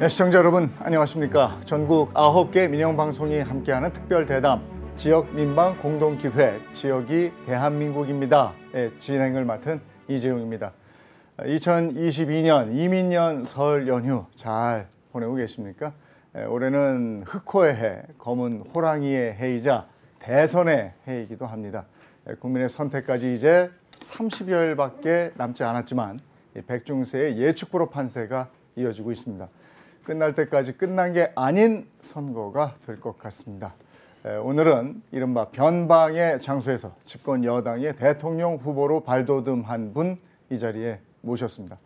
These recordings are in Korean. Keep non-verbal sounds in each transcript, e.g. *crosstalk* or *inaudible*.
네, 시청자 여러분 안녕하십니까 전국 아홉 개 민영방송이 함께하는 특별 대담 지역 민방 공동기획 지역이 대한민국입니다 네, 진행을 맡은 이재용입니다 2022년 이민년 설 연휴 잘 보내고 계십니까? 네, 올해는 흑호의 해, 검은 호랑이의 해이자 대선의 해이기도 합니다 예, 국민의 선택까지 이제 30여일밖에 남지 않았지만 백중세의 예측불허 판세가 이어지고 있습니다 끝날 때까지 끝난 게 아닌 선거가 될 것 같습니다. 오늘은 이른바 변방의 장소에서 집권 여당의 대통령 후보로 발돋움한 분 이 자리에 모셨습니다.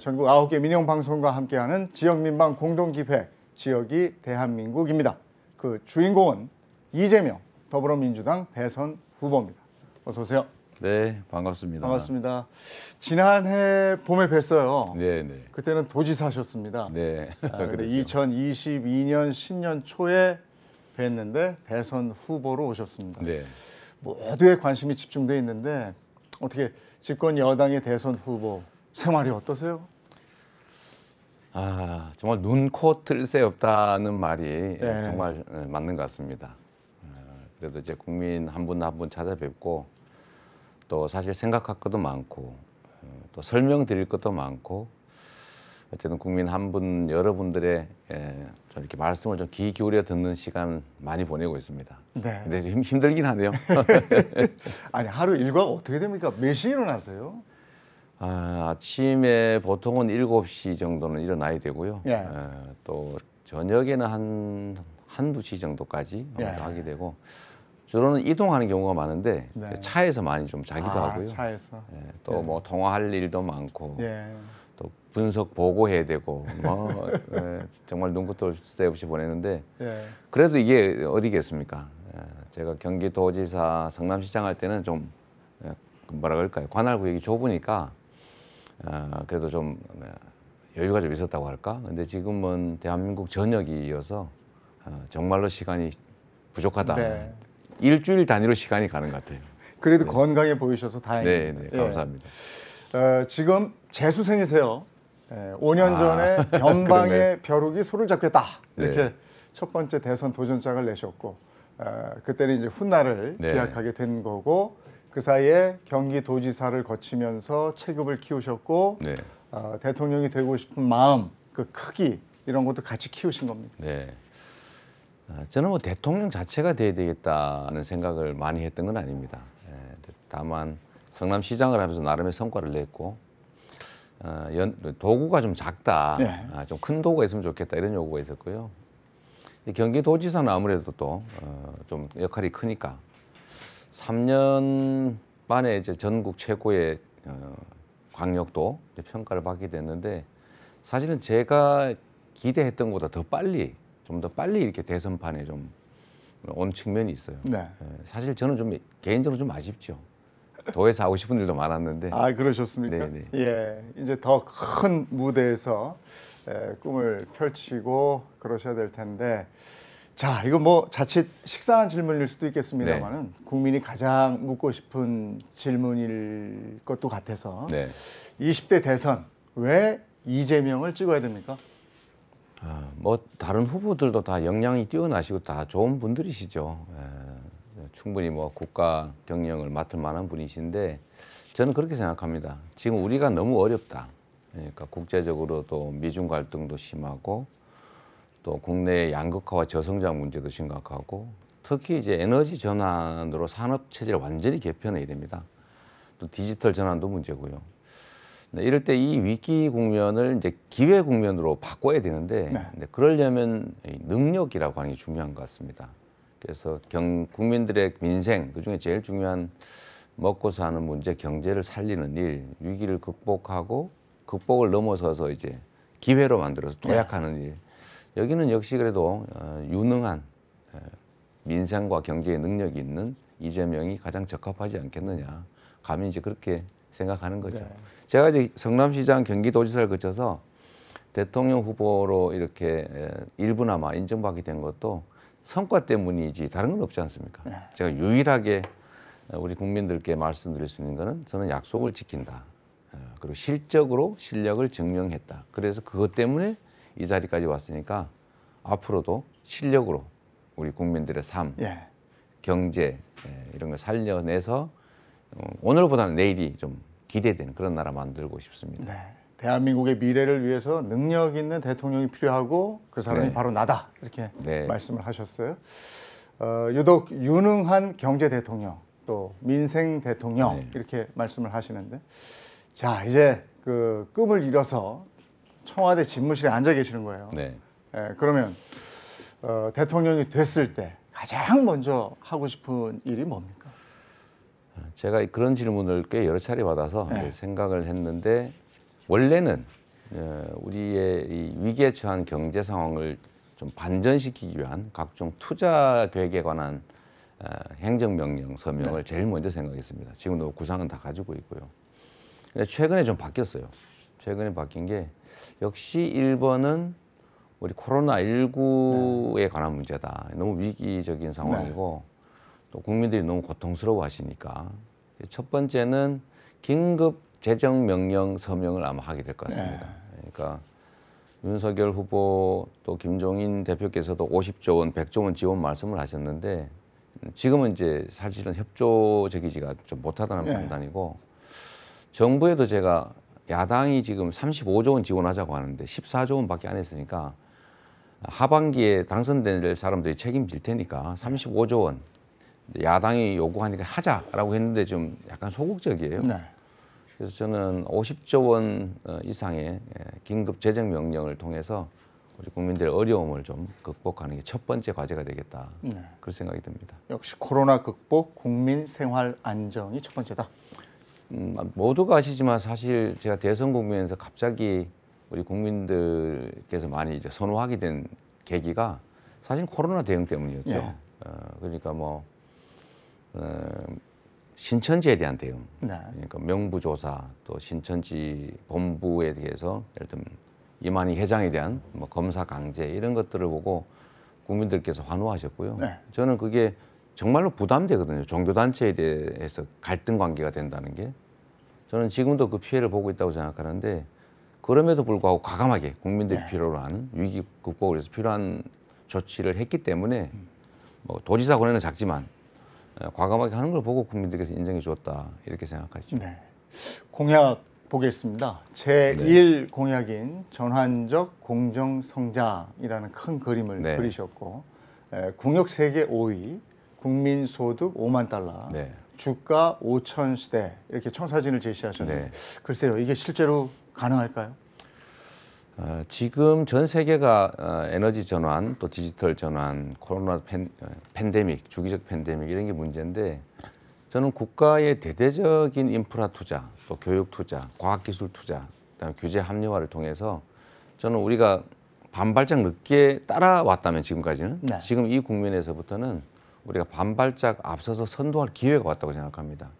전국 9개 민영방송과 함께하는 지역민방 공동기획 지역이 대한민국입니다. 그 주인공은 이재명 더불어민주당 대선 후보입니다. 어서 오세요. 네, 반갑습니다. 반갑습니다. 지난해 봄에 뵀어요. 네, 네. 그때는 도지사셨습니다. 네. 아, *laughs* 근데 2022년 신년 초에 뵀는데 대선 후보로 오셨습니다. 네. 모두의 관심이 집중돼 있는데 어떻게 집권 여당의 대선 후보 생활이 어떠세요? 아 정말 눈코뜰새 없다는 말이 네. 정말 네, 맞는 것 같습니다. 아, 그래도 이제 국민 한 분 한 분 찾아뵙고 또 사실 생각할 것도 많고 어, 또 설명드릴 것도 많고 어쨌든 국민 한 분 여러분들의 예, 좀 이렇게 말씀을 좀 귀 기울여 듣는 시간 많이 보내고 있습니다. 네. 근데 힘, 힘들긴 하네요. *laughs* 아니 하루 일과 어떻게 됩니까? 몇 시에 일어나세요? 아, 아침에 보통은 7시 정도는 일어나야 되고요. 예. 아, 또 저녁에는 한 한두 시 정도까지 예. 하게 되고 주로는 이동하는 경우가 많은데 네. 차에서 많이 좀 자기도 아, 하고요. 차에서. 예, 또뭐 예. 통화할 일도 많고 예. 또 분석 보고해야 되고 뭐 *laughs* 예, 정말 눈꽃도 새 없이 보내는데 예. 그래도 이게 어디겠습니까? 예, 제가 경기도지사 성남시장 할 때는 좀 예, 그 뭐라 그럴까요? 관할구역이 좁으니까 어, 그래도 좀 예, 여유가 좀 있었다고 할까? 근데 지금은 대한민국 전역이어서 어, 아, 정말로 시간이 부족하다. 네. 일주일 단위로 시간이 가는 것 같아요. 그래도 네. 건강해 보이셔서 다행입니다. 네, 네 감사합니다. 예. 어, 지금 재수생이세요. 예, 5년 아, 전에 변방의 *laughs* 벼룩이 소를 잡겠다 네. 이렇게 첫 번째 대선 도전장을 내셨고 어, 그때는 이제 훗날을 계약하게된 네. 거고 그 사이에 경기도지사를 거치면서 체급을 키우셨고 어, 대통령이 되고 싶은 마음 그 크기 이런 것도 같이 키우신 겁니다. 네. 아, 저는 뭐 대통령 자체가 돼야 되겠다는 생각을 많이 했던 건 아닙니다. 예, 다만 성남시장을 하면서 나름의 성과를 냈고 어, 도구가 좀 작다, 네. 아, 좀큰 도구가 있으면 좋겠다 이런 요구가 있었고요. 경기도지사는 아무래도 또좀 어, 역할이 크니까 3년 만에 이제 전국 최고의 어, 광역도 평가를 받게 됐는데 사실은 제가 기대했던 것보다 더 빨리 좀더 빨리 이렇게 대선판에 좀 온 측면이 있어요. 네. 예, 사실 저는 좀 개인적으로 좀 아쉽죠. 도에서 하고 싶은 일도 많았는데. 아 그러셨습니까? 네네. 네. 예, 이제 더 큰 무대에서 예, 꿈을 펼치고 그러셔야 될 텐데. 자, 이거 뭐 자칫 식상한 질문일 수도 있겠습니다만은 네. 국민이 가장 묻고 싶은 질문일 것도 같아서 네. 20대 대선 왜 이재명을 찍어야 됩니까? 아, 뭐 다른 후보들도 다 역량이 뛰어나시고 다 좋은 분들이시죠. 예, 충분히 뭐 국가 경영을 맡을 만한 분이신데 저는 그렇게 생각합니다. 지금 우리가 너무 어렵다. 그러니까 국제적으로도 미중 갈등도 심하고 또 국내 양극화와 저성장 문제도 심각하고 특히 이제 에너지 전환으로 산업 체제를 완전히 개편해야 됩니다. 또 디지털 전환도 문제고요. 네, 이럴 때 이 위기 국면을 이제 기회 국면으로 바꿔야 되는데 네. 그러려면 능력이라고 하는 게 중요한 것 같습니다. 그래서 경, 국민들의 민생 그중에 제일 중요한 먹고 사는 문제, 경제를 살리는 일, 위기를 극복하고 극복을 넘어서서 이제 기회로 만들어서 네. 도약하는 네. 일. 여기는 역시 그래도 어, 유능한 민생과 경제의 능력이 있는 이재명이 가장 적합하지 않겠느냐. 감히 이제 그렇게 생각하는 거죠. 네. 제가 이제 성남시장 경기도지사를 거쳐서 대통령 후보로 이렇게 일부나마 인정받게 된 것도 성과 때문이지 다른 건 없지 않습니까? 네. 제가 유일하게 우리 국민들께 말씀드릴 수 있는 거는 저는 약속을 지킨다. 그리고 실적으로 실력을 증명했다. 그래서 그것 때문에 이 자리까지 왔으니까 앞으로도 실력으로 우리 국민들의 삶, 예. 경제 이런 걸 살려내서 어, 오늘보다는 내일이 좀 기대되는 그런 나라 만들고 싶습니다. 네. 대한민국의 미래를 위해서 능력 있는 대통령이 필요하고 그 사람이 네. 바로 나다 이렇게 네. 말씀을 하셨어요. 어, 유독 유능한 경제 대통령 또 민생 대통령 네. 이렇게 말씀을 하시는데 자 이제 그 끔을 잃어서 청와대 집무실에 앉아 계시는 거예요. 네. 예, 그러면 어, 대통령이 됐을 때 가장 먼저 하고 싶은 일이 뭡니까? 제가 그런 질문을 꽤 여러 차례 받아서 네. 생각을 했는데 원래는 어, 우리의 이 위기에 처한 경제 상황을 좀 반전시키기 위한 각종 투자 계획에 관한 어, 행정명령 서명을 네. 제일 먼저 생각했습니다. 지금도 구상은 다 가지고 있고요. 근데 최근에 좀 바뀌었어요. 최근에 바뀐 게 역시 1번은 우리 코로나19에 관한 문제다. 너무 위기적인 상황이고 네. 또 국민들이 너무 고통스러워 하시니까 첫 번째는 긴급 재정 명령 서명을 아마 하게 될 것 같습니다. 네. 그러니까 윤석열 후보 또 김종인 대표께서도 50조 원, 100조 원 지원 말씀을 하셨는데 지금은 이제 사실은 협조적이지가 좀 못하다는 네. 판단이고 정부에도 제가 야당이 지금 35조 원 지원하자고 하는데 14조 원밖에 안 했으니까 하반기에 당선될 사람들이 책임질 테니까 35조 원 야당이 요구하니까 하자라고 했는데 좀 약간 소극적이에요. 네. 그래서 저는 50조 원 어, 이상의 예, 긴급 재정 명령을 통해서 우리 국민들의 어려움을 좀 극복하는 게 첫 번째 과제가 되겠다. 네. 그런 생각이 듭니다. 역시 코로나 극복, 국민 생활 안정이 첫 번째다. 음, 아, 모두가 아시지만 사실 제가 대선 국면에서 갑자기 우리 국민들께서 많이 이제 선호하게 된 계기가 사실 코로나 대응 때문이었죠. 예. 어, 그러니까 뭐 어, 신천지에 대한 대응. 네. 그러니까 명부조사 또 신천지 본부에 대해서 예를 들면 이만희 회장에 대한 뭐 검사 강제 이런 것들을 보고 국민들께서 환호하셨고요. 네. 저는 그게 정말로 부담되거든요. 종교단체에 대해서 갈등 관계가 된다는 게. 저는 지금도 그 피해를 보고 있다고 생각하는데 그럼에도 불구하고 과감하게 국민들이 네. 필요로 한 위기 극복을 위해서 필요한 조치를 했기 때문에 뭐 도지사 권한은 작지만 예, 과감하게 하는 걸 보고 국민들께서 인정해 주었다 이렇게 생각하죠. 시 네. 공약 보겠습니다. 제1 네. 공약인 전환적 공정 성장이라는 큰 그림을 네. 그리셨고 에, 예, 국력 세계 5위, 국민 소득 5만 달러, 네. 주가 5천 시대 이렇게 청사진을 제시하셨는데 네. 글쎄요 이게 실제로 가능할까요? 어, 지금 전 세계가 어, 에너지 전환 또 디지털 전환 코로나 팬, 어, 팬데믹 주기적 팬데믹 이런 게 문제인데 저는 국가의 대대적인 인프라 투자 또 교육 투자 과학기술 투자 그다음에 규제 합리화를 통해서 저는 우리가 반발짝 늦게 따라왔다면 지금까지는 네. 지금 이 국면에서부터는 우리가 반발짝 앞서서 선도할 기회가 왔다고 생각합니다.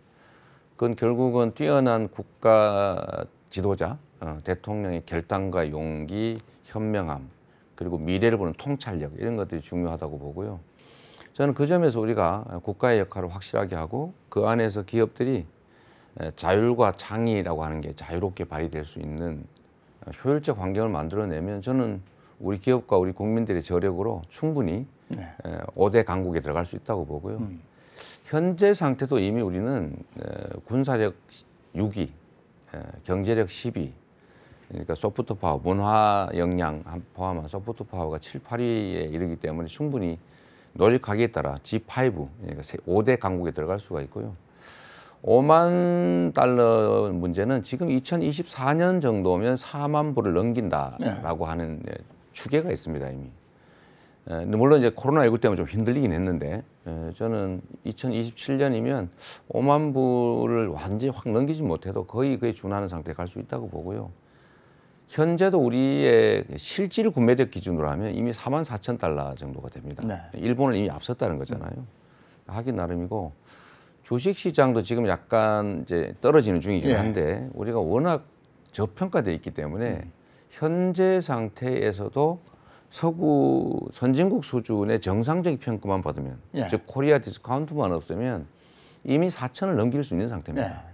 그건 결국은 뛰어난 국가 지도자 어, 대통령의 결단과 용기, 현명함, 그리고 미래를 보는 통찰력 이런 것들이 중요하다고 보고요. 저는 그 점에서 우리가 국가의 역할을 확실하게 하고 그 안에서 기업들이 자율과 창의라고 하는 게 자유롭게 발휘될 수 있는 어, 효율적 환경을 만들어내면 저는 우리 기업과 우리 국민들의 저력으로 충분히 네. 5대 강국에 들어갈 수 있다고 보고요. 음. 현재 상태도 이미 우리는 군사력 6위, 경제력 10위, 그러니까 소프트 파워, 문화 역량 포함한 소프트 파워가 7, 8위에 이르기 때문에 충분히 노력하기에 따라 G5, 그러니까 5대 강국에 들어갈 수가 있고요. 5만 달러 문제는 지금 2024년 정도면 4만 불을 넘긴다라고 네. 하는 네, 추계가 있습니다 이미. 물론 이제 코로나19 때문에 좀 힘들리긴 했는데 저는 2027년이면 5만 불을 완전히 확 넘기지 못해도 거의 그에 준하는 상태에 갈 수 있다고 보고요. 현재도 우리의 실질 구매력 기준으로 하면 이미 4만 4천 달러 정도가 됩니다. 네. 일본을 이미 앞섰다는 거잖아요. 음. 하기 나름이고 주식 시장도 지금 약간 이제 떨어지는 중이긴 예. 한데 예. 우리가 워낙 저평가돼 있기 때문에 음. 현재 상태에서도 서구 선진국 수준의 정상적인 평가만 받으면 예. 즉 코리아 디스카운트만 없으면 이미 4천을 넘길 수 있는 상태입니다. 예.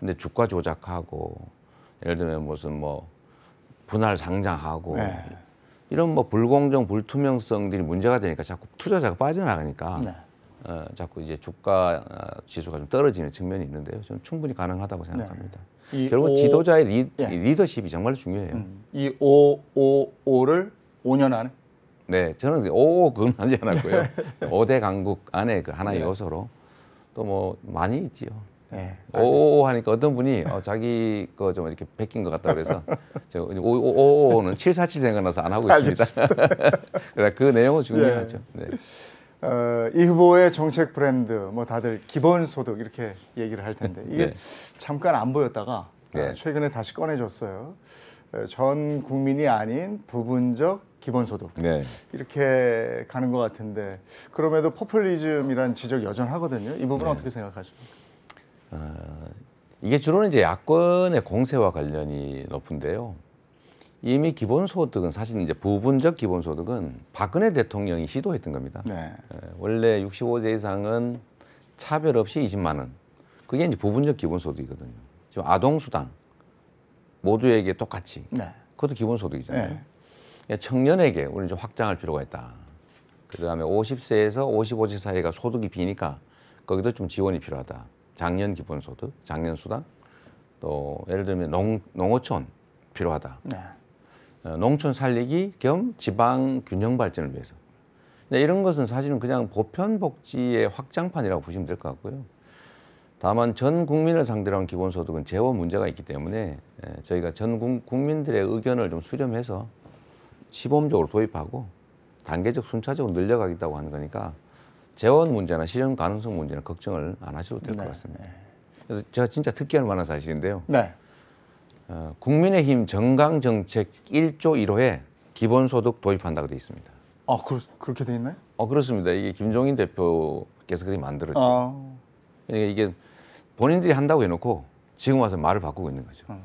근데 주가 조작하고 예를 들면 무슨 뭐 분할 상장하고 네. 이런 뭐 불공정 불투명성들이 문제가 되니까 자꾸 투자자가 빠져나가니까 네. 어, 자꾸 이제 주가 어, 지수가 좀 떨어지는 측면이 있는데요. 저는 충분히 가능하다고 생각합니다. 네. 결국 오, 지도자의 리, 예. 더십이 정말 중요해요. 음. 이 5, 5, 5를 5년 안에? 네, 저는 5, 5그 하지 않았고요. 5대 *laughs* 강국 안에 그 하나의 네. 요소로 또 뭐 많이 있지요. 네, 예, 오오 하니까 어떤 분이 어, 자기 거 좀 이렇게 베낀 것 같다 그래서 *laughs* 오오오는 747 생각나서 안 하고 있습니다. *laughs* 그래 그러니까 그 내용은 예. 중요하죠. 네. 어, 이 후보의 정책 브랜드 뭐 다들 기본 소득 이렇게 얘기를 할 텐데 이게 네. 잠깐 안 보였다가 아, 네. 최근에 다시 꺼내줬어요. 어, 전 국민이 아닌 부분적 기본소득 네. 이렇게 가는 것 같은데 그럼에도 포퓰리즘이란 지적 여전하거든요. 이 부분 은 네. 어떻게 생각하십니까? 어, 이게 주로는 이제 야권의 공세와 관련이 높은데요. 이미 기본소득은 사실 이제 부분적 기본소득은 박근혜 대통령이 시도했던 겁니다. 네. 예, 원래 65세 이상은 차별 없이 20만 원. 그게 이제 부분적 기본소득이거든요. 지금 아동수당 모두에게 똑같이. 네. 그것도 기본소득이잖아요. 네. 예, 청년에게 우리는 좀 확장할 필요가 있다. 그다음에 50세에서 55세 사이가 소득이 비니까 거기도 좀 지원이 필요하다. 작년 기본소득, 작년 수당, 또 예를 들면 농, 농어촌 필요하다. 네. 어, 농촌 살리기 겸 지방 균형 발전을 위해서. 이런 것은 사실은 그냥 보편 복지의 확장판이라고 보시면 될 것 같고요. 다만 전 국민을 상대로 한 기본소득은 재원 문제가 있기 때문에 예, 저희가 전 국민들의 의견을 좀 수렴해서 시범적으로 도입하고 단계적 순차적으로 늘려가겠다고 하는 거니까 재원 문제나 실현 가능성 문제는 걱정을 안 하셔도 될것 네. 같습니다. 그래서 제가 진짜 특기할 만한 사실인데요. 네. 어, 국민의힘 정강정책 1조 1호에 기본소득 도입한다고 돼 있습니다. 아, 그 그렇게 돼 있나요? 어, 그렇습니다. 이게 김종인 대표께서 그렇게 만들었죠. 아. 그러니까 이게 본인들이 한다고 해놓고 지금 와서 말을 바꾸고 있는 거죠. 음.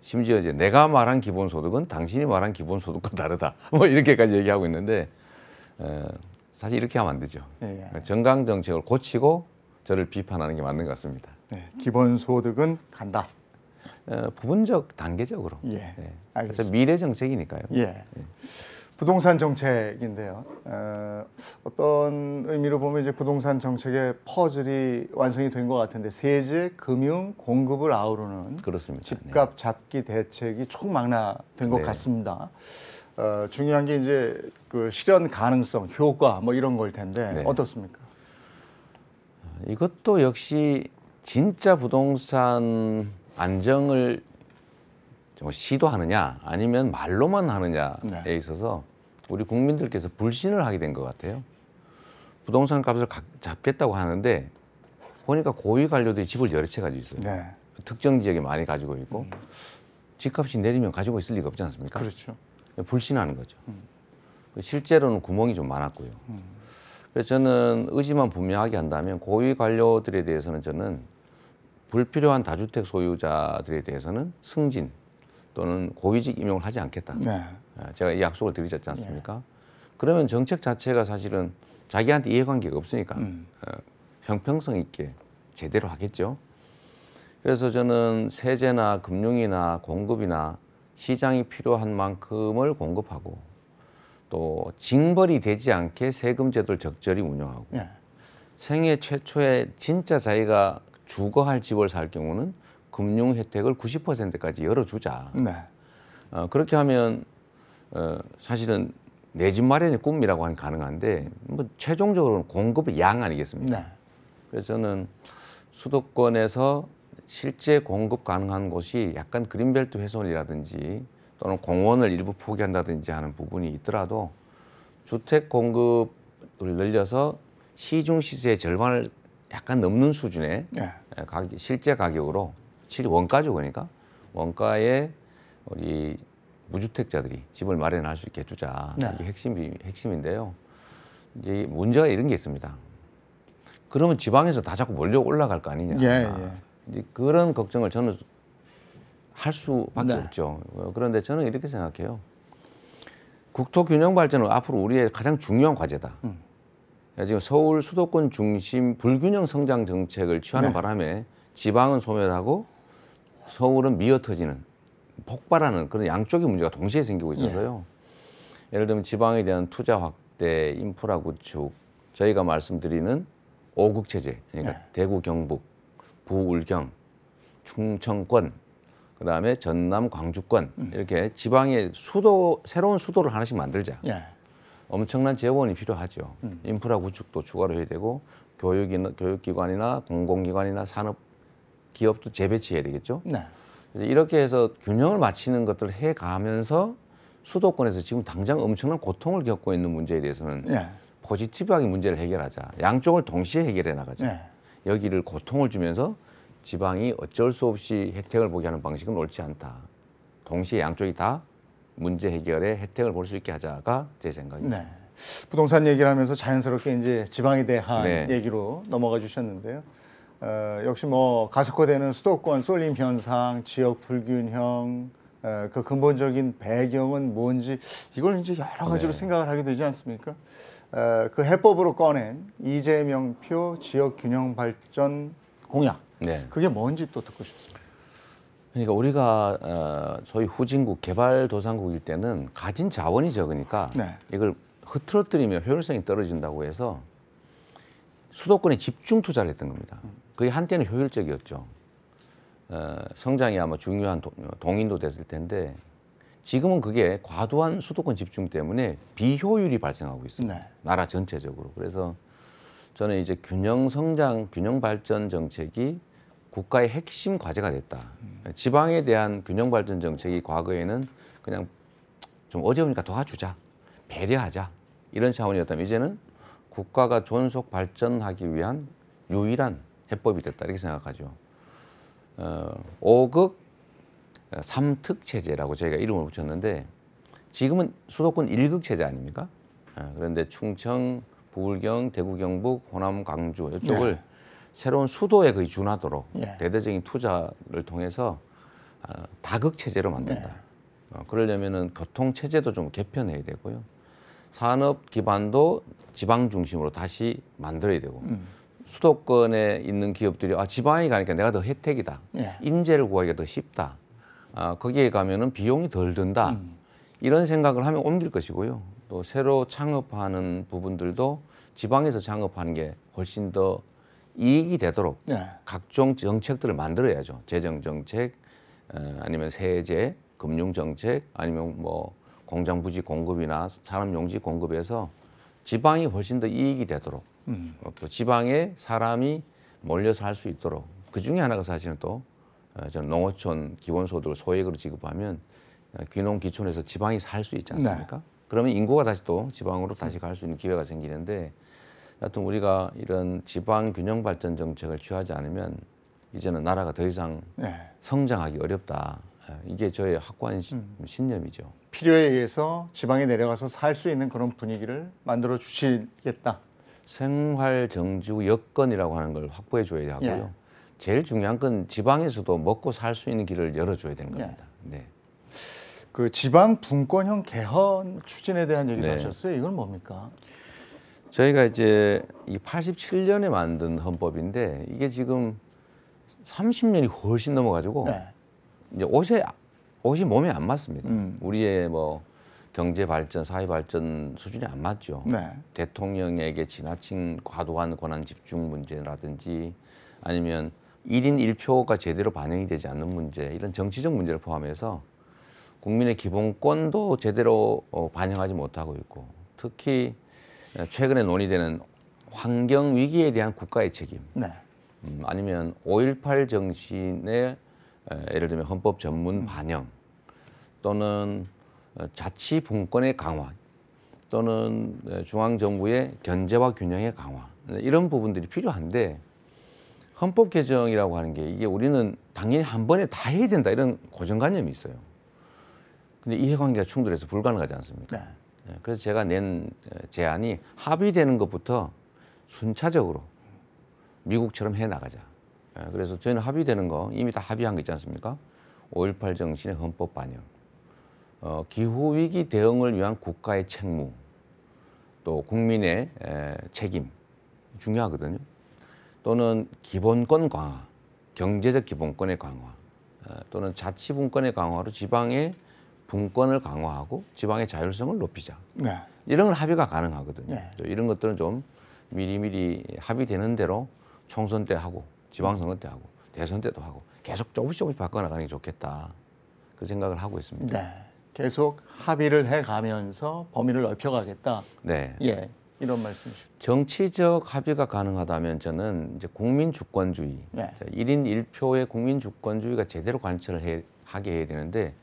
심지어 이제 내가 말한 기본소득은 당신이 말한 기본소득과 다르다. *laughs* 뭐 이렇게까지 얘기하고 있는데 어, 사실 이렇게 하면 안 되죠. 예. 예. 그러니까 정강 정책을 고치고 저를 비판하는 게 맞는 것 같습니다. 네, 기본 소득은 간다. 어, 부분적 단계적으로. 예. 네. 미래 정책이니까요. 예. 예. 부동산 정책인데요. 어, 어떤 의미로 보면 이제 부동산 정책의 퍼즐이 완성이 된 것 같은데 세제, 금융, 공급을 아우르는 그렇습니다. 집값 잡기 대책이 총망라된 것 네. 같습니다. 어, 중요한 게 이제 그 실현 가능성, 효과 뭐 이런 걸 텐데 네. 어떻습니까? 이것도 역시 진짜 부동산 안정을 시도하느냐 아니면 말로만 하느냐에 네. 있어서 우리 국민들께서 불신을 하게 된 것 같아요. 부동산 값을 잡겠다고 하는데 보니까 고위 관료들이 집을 여러 채 가지고 있어요. 네. 특정 지역에 많이 가지고 있고 음. 집값이 내리면 가지고 있을 리가 없지 않습니까? 그렇죠. 불신하는 거죠. 실제로는 구멍이 좀 많았고요. 그래서 저는 의심만 분명하게 한다면 고위 관료들에 대해서는 저는 불필요한 다주택 소유자들에 대해서는 승진 또는 고위직 임용을 하지 않겠다. 네. 아, 제가 이 약속을 드리지 않습니까? 네. 그러면 정책 자체가 사실은 자기한테 이해관계가 없으니까 음. 어, 형평성 있게 제대로 하겠죠. 그래서 저는 세제나 금융이나 공급이나 시장이 필요한 만큼을 공급하고 또 징벌이 되지 않게 세금 제도를 적절히 운영하고 네. 생애 최초에 진짜 자기가 주거할 집을 살 경우는 금융 혜택을 90%까지 열어주자. 네. 어, 그렇게 하면 어, 사실은 내 집 마련이 꿈이라고 하한 가능한데 뭐 최종적으로는 공급의 양 아니겠습니까? 네. 그래서 저는 수도권에서 실제 공급 가능한 곳이 약간 그린벨트 훼손이라든지 또는 공원을 일부 포기한다든지 하는 부분이 있더라도 주택 공급을 늘려서 시중 시세의 절반을 약간 넘는 수준의 네. 예, 가격, 실제 가격으로 실 원가죠 그러니까 원가에 우리 무주택자들이 집을 마련할 수 있게 해주자 네. 이게 핵심 핵심인데요. 이제 문제가 이런 게 있습니다. 그러면 지방에서 다 자꾸 몰려 올라갈 거 아니냐. 예, 예. 이제 그런 걱정을 저는 할 수밖에 네. 없죠. 그런데 저는 이렇게 생각해요. 국토 균형 발전은 앞으로 우리의 가장 중요한 과제다. 음. 그러니까 지금 서울 수도권 중심 불균형 성장 정책을 취하는 네. 바람에 지방은 소멸하고 서울은 미어터지는 폭발하는 그런 양쪽의 문제가 동시에 생기고 네. 있어서요. 네. 예를 들면 지방에 대한 투자 확대, 인프라 구축, 저희가 말씀드리는 오국 체제, 그러니까 네. 대구, 경북, 부울경, 충청권, 그 다음에 전남 광주권 음. 이렇게 지방의 수도 새로운 수도를 하나씩 만들자. 예. 엄청난 재원이 필요하죠. 음. 인프라 구축도 추가로 해야 되고 교육이나 교육기관이나 공공기관이나 산업 기업도 재배치해야 되겠죠. 네. 이렇게 해서 균형을 맞추는 것들을 해가면서 수도권에서 지금 당장 엄청난 고통을 겪고 있는 문제에 대해서는 네. 포지티브하게 문제를 해결하자. 양쪽을 동시에 해결해 나가자. 네. 여기를 고통을 주면서 지방이 어쩔 수 없이 혜택을 보게 하는 방식은 옳지 않다. 동시에 양쪽이 다 문제 해결에 혜택을 볼 수 있게 하자가 제 생각입니다. 네. 부동산 얘기를 하면서 자연스럽게 이제 지방에 대한 네. 얘기로 넘어가 주셨는데요. 어, 역시 뭐 가속화되는 수도권 쏠림 현상, 지역 불균형, 어, 그 근본적인 배경은 뭔지 이걸 이제 여러 가지로 네. 생각을 하게 되지 않습니까? 그 해법으로 꺼낸 이재명표 지역균형발전 공약 네. 그게 뭔지 또 듣고 싶습니다. 그러니까 우리가 어, 소위 후진국 개발도상국일 때는 가진 자원이 적으니까 그러니까. 네. 이걸 흐트러뜨리며 효율성이 떨어진다고 해서 수도권에 집중 투자를 했던 겁니다. 그게 한때는 효율적이었죠. 어, 성장이 아마 중요한 도, 어, 동인도 됐을 텐데 지금은 그게 과도한 수도권 집중 때문에 비효율이 발생하고 있습니다. 네. 나라 전체적으로. 그래서 저는 이제 균형 성장, 균형 발전 정책이 국가의 핵심 과제가 됐다. 지방에 대한 균형 발전 정책이 과거에는 그냥 좀 어려우니까 도와주자, 배려하자 이런 차원이었다면 이제는 국가가 존속 발전하기 위한 유일한 해법이 됐다 이렇게 생각하죠. 어, 5극 삼특체제라고 저희가 이름을 붙였는데 지금은 수도권 일극체제 아닙니까? 아, 그런데 충청, 부울경, 대구, 경북, 호남, 광주 이쪽을 네. 새로운 수도에 거의 준하도록 네. 대대적인 투자를 통해서 아, 다극체제로 만든다. 네. 어, 그러려면은 교통체제도 좀 개편해야 되고요. 산업 기반도 지방 중심으로 다시 만들어야 되고 음. 수도권에 있는 기업들이 아 지방에 가니까 내가 더 혜택이다. 예. 인재를 구하기가 더 쉽다. 아, 거기에 가면은 비용이 덜 든다 음. 이런 생각을 하면 옮길 것이고요. 또 새로 창업하는 부분들도 지방에서 창업하는 게 훨씬 더 이익이 되도록 네. 각종 정책들을 만들어야죠. 재정 정책, 어, 아니면 세제, 금융 정책, 아니면 뭐 공장 부지 공급이나 사람 용지 공급에서 지방이 훨씬 더 이익이 되도록 음. 어, 또 지방에 사람이 몰려서 할 수 있도록 그 중에 하나가 사실은 또 어, 저는 농어촌 기본소득을 소액으로 지급하면 어, 귀농 기촌에서 지방이 살 수 있지 않습니까? 네. 그러면 인구가 다시 또 지방으로 다시 갈 수 있는 기회가 생기는데 하여튼 우리가 이런 지방 균형 발전 정책을 취하지 않으면 이제는 나라가 더 이상 네. 성장하기 어렵다. 어, 이게 저의 확고한 음. 신념이죠. 필요에 의해서 지방에 내려가서 살 수 있는 그런 분위기를 만들어 주시겠다. 생활 정주 여건이라고 하는 걸 확보해 줘야 하고요. 예. 제일 중요한 건 지방에서도 먹고 살 수 있는 길을 열어줘야 되는 네. 겁니다. 네. 네. 그 지방 분권형 개헌 추진에 대한 얘기도 네. 하셨어요. 이건 뭡니까? 저희가 이제 이 87년에 만든 헌법인데 이게 지금 30년이 훨씬 넘어가지고 네. 이제 옷에 옷이 몸에 안 맞습니다. 음. 우리의 뭐 경제 발전, 사회 발전 수준이 안 맞죠. 네. 대통령에게 지나친 과도한 권한 집중 문제라든지 아니면 1인 1표가 제대로 반영이 되지 않는 문제, 이런 정치적 문제를 포함해서 국민의 기본권도 제대로 어, 반영하지 못하고 있고 특히 어, 최근에 논의되는 환경 위기에 대한 국가의 책임 네. 음, 아니면 5.18 정신의 예를 들면 헌법 전문 음. 반영 또는 어, 자치 분권의 강화 또는 중앙 정부의 견제와 균형의 강화 이런 부분들이 필요한데 헌법 개정이라고 하는 게 이게 우리는 당연히 한 번에 다 해야 된다 이런 고정관념이 있어요. 근데 이해관계가 충돌해서 불가능하지 않습니까? 네. 예, 그래서 제가 낸 어, 제안이 합의되는 것부터 순차적으로 미국처럼 해 나가자. 예, 그래서 저희는 합의되는 거 이미 다 합의한 거 있지 않습니까? 5.18 정신의 헌법 반영, 어, 기후 위기 대응을 위한 국가의 책무, 또 국민의 에, 책임 중요하거든요. 또는 기본권 강화, 경제적 기본권의 강화 어, 또는 자치분권의 강화로 지방의 분권을 강화하고 지방의 자율성을 높이자. 네. 이런 건 합의가 가능하거든요. 네. 이런 것들은 좀 미리미리 합의되는 대로 총선 때 하고 지방선거 때 하고 대선 때도 하고 계속 조금씩 조금씩 바꿔나가는 게 좋겠다. 그 생각을 하고 있습니다. 네. 계속 합의를 해가면서 범위를 넓혀가겠다. 네. 예. 이런 말씀이시죠. 정치적 합의가 가능하다면 저는 이제 국민 주권주의, 네. 1인 1표의 국민 주권주의가 제대로 관철을 해, 하게 해야 되는데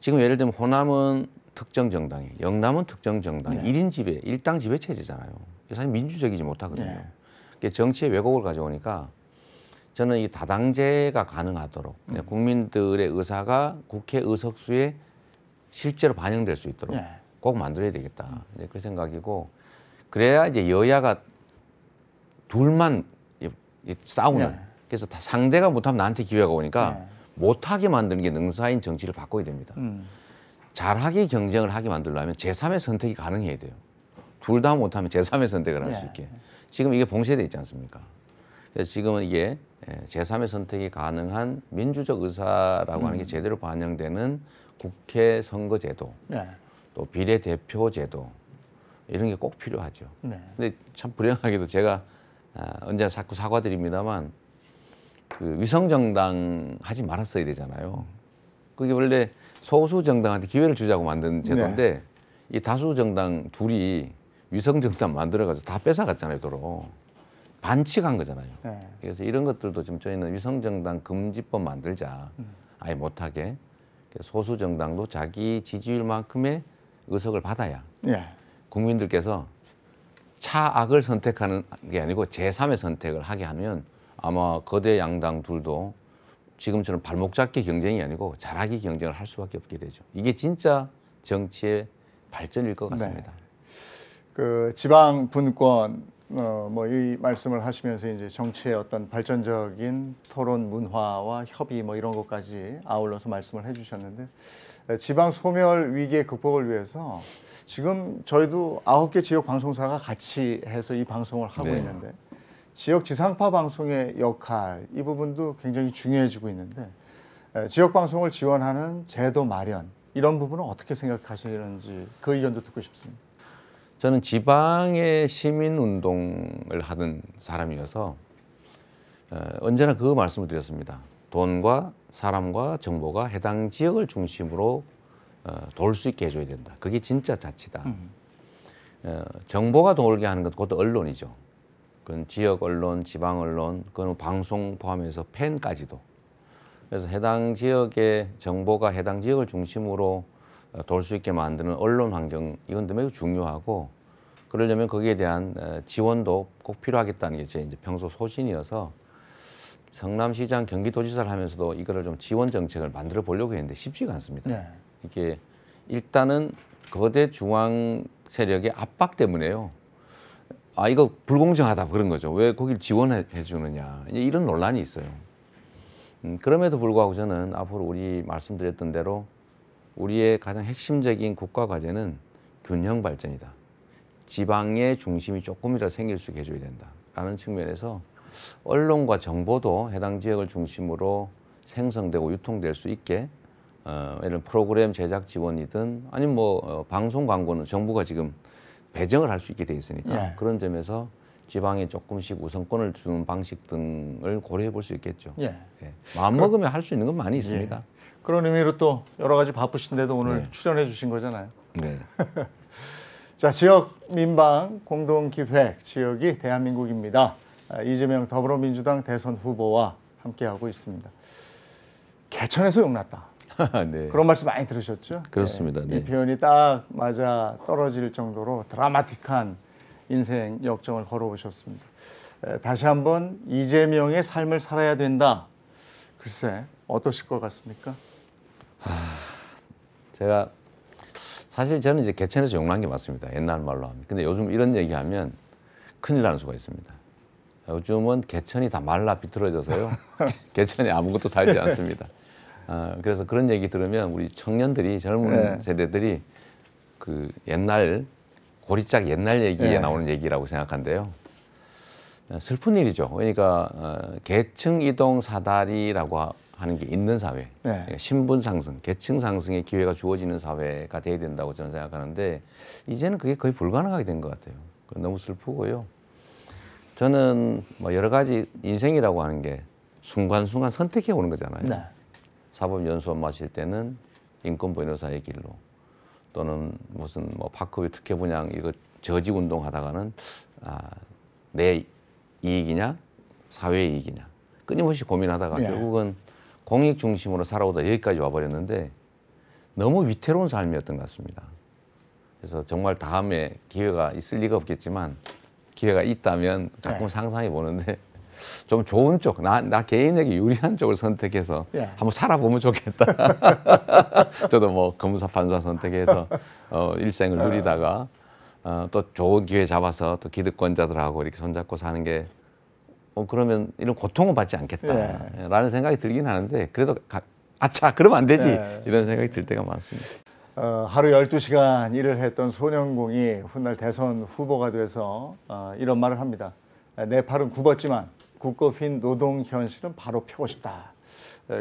지금 예를 들면 호남은 특정 정당이, 영남은 특정 정당, 네. 1인 지배, 일당 지배 체제잖아요. 사실 민주적이지 못하거든요. 네. 정치의 왜곡을 가져오니까 저는 이 다당제가 가능하도록 음. 네, 국민들의 의사가 국회 의석수에 실제로 반영될 수 있도록 네. 꼭 만들어야 되겠다. 음. 그 생각이고 그래야 이제 여야가 둘만 싸우는. 네. 그래서 상대가 못하면 나한테 기회가 오니까 네. 못하게 만드는 게 능사인 정치를 바꿔야 됩니다. 음. 잘하게 경쟁을 하게 만들려면 제3의 선택이 가능해야 돼요. 둘 다 못하면 제3의 선택을 할수 네. 있게. 지금 이게 봉쇄돼 있지 않습니까? 그래서 지금은 이게 예, 제3의 선택이 가능한 민주적 의사라고 음. 하는 게 음. 제대로 반영되는 국회 선거제도, 네. 또 비례대표제도, 이런 게 꼭 필요하죠. 네. 근데 참 불행하게도 제가 아, 언제 자꾸 사과드립니다만 그 위성정당 하지 말았어야 되잖아요. 그게 원래 소수 정당한테 기회를 주자고 만든 네. 제도인데 네. 이 다수 정당 둘이 위성 정당 만들어가지고 다 뺏어갔잖아요, 도로. 반칙한 거잖아요. 네. 그래서 이런 것들도 지금 저희는 위성 정당 금지법 만들자. 음. 아예 못하게 소수 정당도 자기 지지율만큼의 의석을 받아야 네. 국민들께서 차악을 선택하는 게 아니고 제3의 선택을 하게 하면 아마 거대 양당 둘도 지금처럼 발목 잡기 경쟁이 아니고 자라기 경쟁을 할 수밖에 없게 되죠. 이게 진짜 정치의 발전일 것 네. 같습니다. 네. 그 지방 분권 어, 뭐이 말씀을 하시면서 이제 정치의 어떤 발전적인 토론 문화와 협의 뭐 이런 것까지 아울러서 말씀을 해주셨는데 지방 소멸 위기의 극복을 위해서 지금 저희도 아홉 개 지역 방송사가 같이 해서 이 방송을 하고 네. 있는데 지역 지상파 방송의 역할 이 부분도 굉장히 중요해지고 있는데 지역 방송을 지원하는 제도 마련 이런 부분은 어떻게 생각하시는지 그 의견도 듣고 싶습니다. 저는 지방의 시민 운동을 하는 사람이어서 어, 언제나 그 말씀을 드렸습니다. 돈과 사람과 정보가 해당 지역을 중심으로 돌수 어, 있게 해줘야 된다. 그게 진짜 자치다. 음. 어, 정보가 돌게 하는 것 그것도 언론이죠. 그건 지역 언론, 지방 언론, 그건 방송 포함해서 팬까지도. 그래서 해당 지역의 정보가 해당 지역을 중심으로 돌수 어, 있게 만드는 언론 환경 이건 매우 중요하고 그러려면 거기에 대한 어, 지원도 꼭 필요하겠다는 게 제 이제 평소 소신이어서 성남시장 경기도지사를 하면서도 이거를 좀 지원 정책을 만들어 보려고 했는데 쉽지가 않습니다. 네. 이게 일단은 거대 중앙 세력의 압박 때문에요. 아 이거 불공정하다 그런 거죠. 왜 거길 지원해 주느냐 이런 논란이 있어요. 음, 그럼에도 불구하고 저는 앞으로 우리 말씀드렸던 대로 우리의 가장 핵심적인 국가 과제는 균형 발전이다. 지방의 중심이 조금이라도 생길 수 있게 해줘야 된다라는 측면에서 언론과 정보도 해당 지역을 중심으로 생성되고 유통될 수 있게 어, 이런 프로그램 제작 지원이든 아니면 뭐 어, 방송 광고는 정부가 지금 배정을 할 수 있게 돼 있으니까 네. 그런 점에서 지방에 조금씩 우선권을 주는 방식 등을 고려해 볼 수 있겠죠. 예. 예. 마음 먹으면 할 수 있는 건 많이 있습니다. 예. 그런 의미로 또 여러 가지 바쁘신데도 오늘 네. 출연해 주신 거잖아요. 네. *laughs* 자, 지역 민방 공동 기획 지역이 대한민국입니다. 아, 이재명 더불어민주당 대선 후보와 함께하고 있습니다. 개천에서 용났다. *laughs* 네. 그런 말씀 많이 들으셨죠? 그렇습니다. 예, 네. 이 표현이 딱 맞아 떨어질 정도로 드라마틱한 인생 역정을 걸어오셨습니다. 예, 다시 한번 이재명의 삶을 살아야 된다. 글쎄 어떠실 것 같습니까? 하, 아, 제가 사실 저는 이제 개천에서 용난 게 맞습니다. 옛날 말로 하면. 근데 요즘 이런 얘기하면 큰일 나는 수가 있습니다. 요즘은 개천이 다 말라 비틀어져서요. *laughs* 개천에 아무것도 살지 않습니다. 어, 그래서 그런 얘기 들으면 우리 청년들이 젊은 네. 세대들이 그 옛날 고리짝 옛날 얘기에 네. 나오는 얘기라고 생각한대요 아, 슬픈 일이죠. 그러니까 어, 계층 이동 사다리라고 하는 게 있는 사회, 네. 그러니까 신분 상승, 계층 상승의 기회가 주어지는 사회가 돼야 된다고 저는 생각하는데 이제는 그게 거의 불가능하게 된 것 같아요. 그 너무 슬프고요. 저는 뭐 여러 가지 인생이라고 하는 게 순간순간 선택해 오는 거잖아요. 네. 사법연수원 마실 때는 인권 변호사의 길로 또는 무슨 뭐파크의 특혜 분양 이거 저지 운동 하다가는 아, 내 이익이냐 사회 이익이냐 끊임없이 고민하다가 예. 결국은 공익 중심으로 살아오다 여기까지 와버렸는데 너무 위태로운 삶이었던 것 같습니다. 그래서 정말 다음에 기회가 있을 리가 없겠지만 기회가 있다면 가끔 네. 상상해 보는데 좀 좋은 쪽, 나, 나 개인에게 유리한 쪽을 선택해서 예. 한번 살아보면 좋겠다. *laughs* 저도 뭐 검사, 판사 선택해서 어, 일생을 누리다가 어, 또 좋은 기회 잡아서 또 기득권자들하고 이렇게 손잡고 사는 게 어, 그러면 이런 고통은 받지 않겠다라는 예. 생각이 들긴 하는데 그래도 가, 아차, 그러면 안 되지. 예. 이런 생각이 들 때가 많습니다. 어, 하루 열두 시간 일을 했던 소년공이 훗날 대선 후보가 돼서 어, 이런 말을 합니다. 아, 내 팔은 굽었지만 국거핀 노동 현실은 바로 펴고 싶다.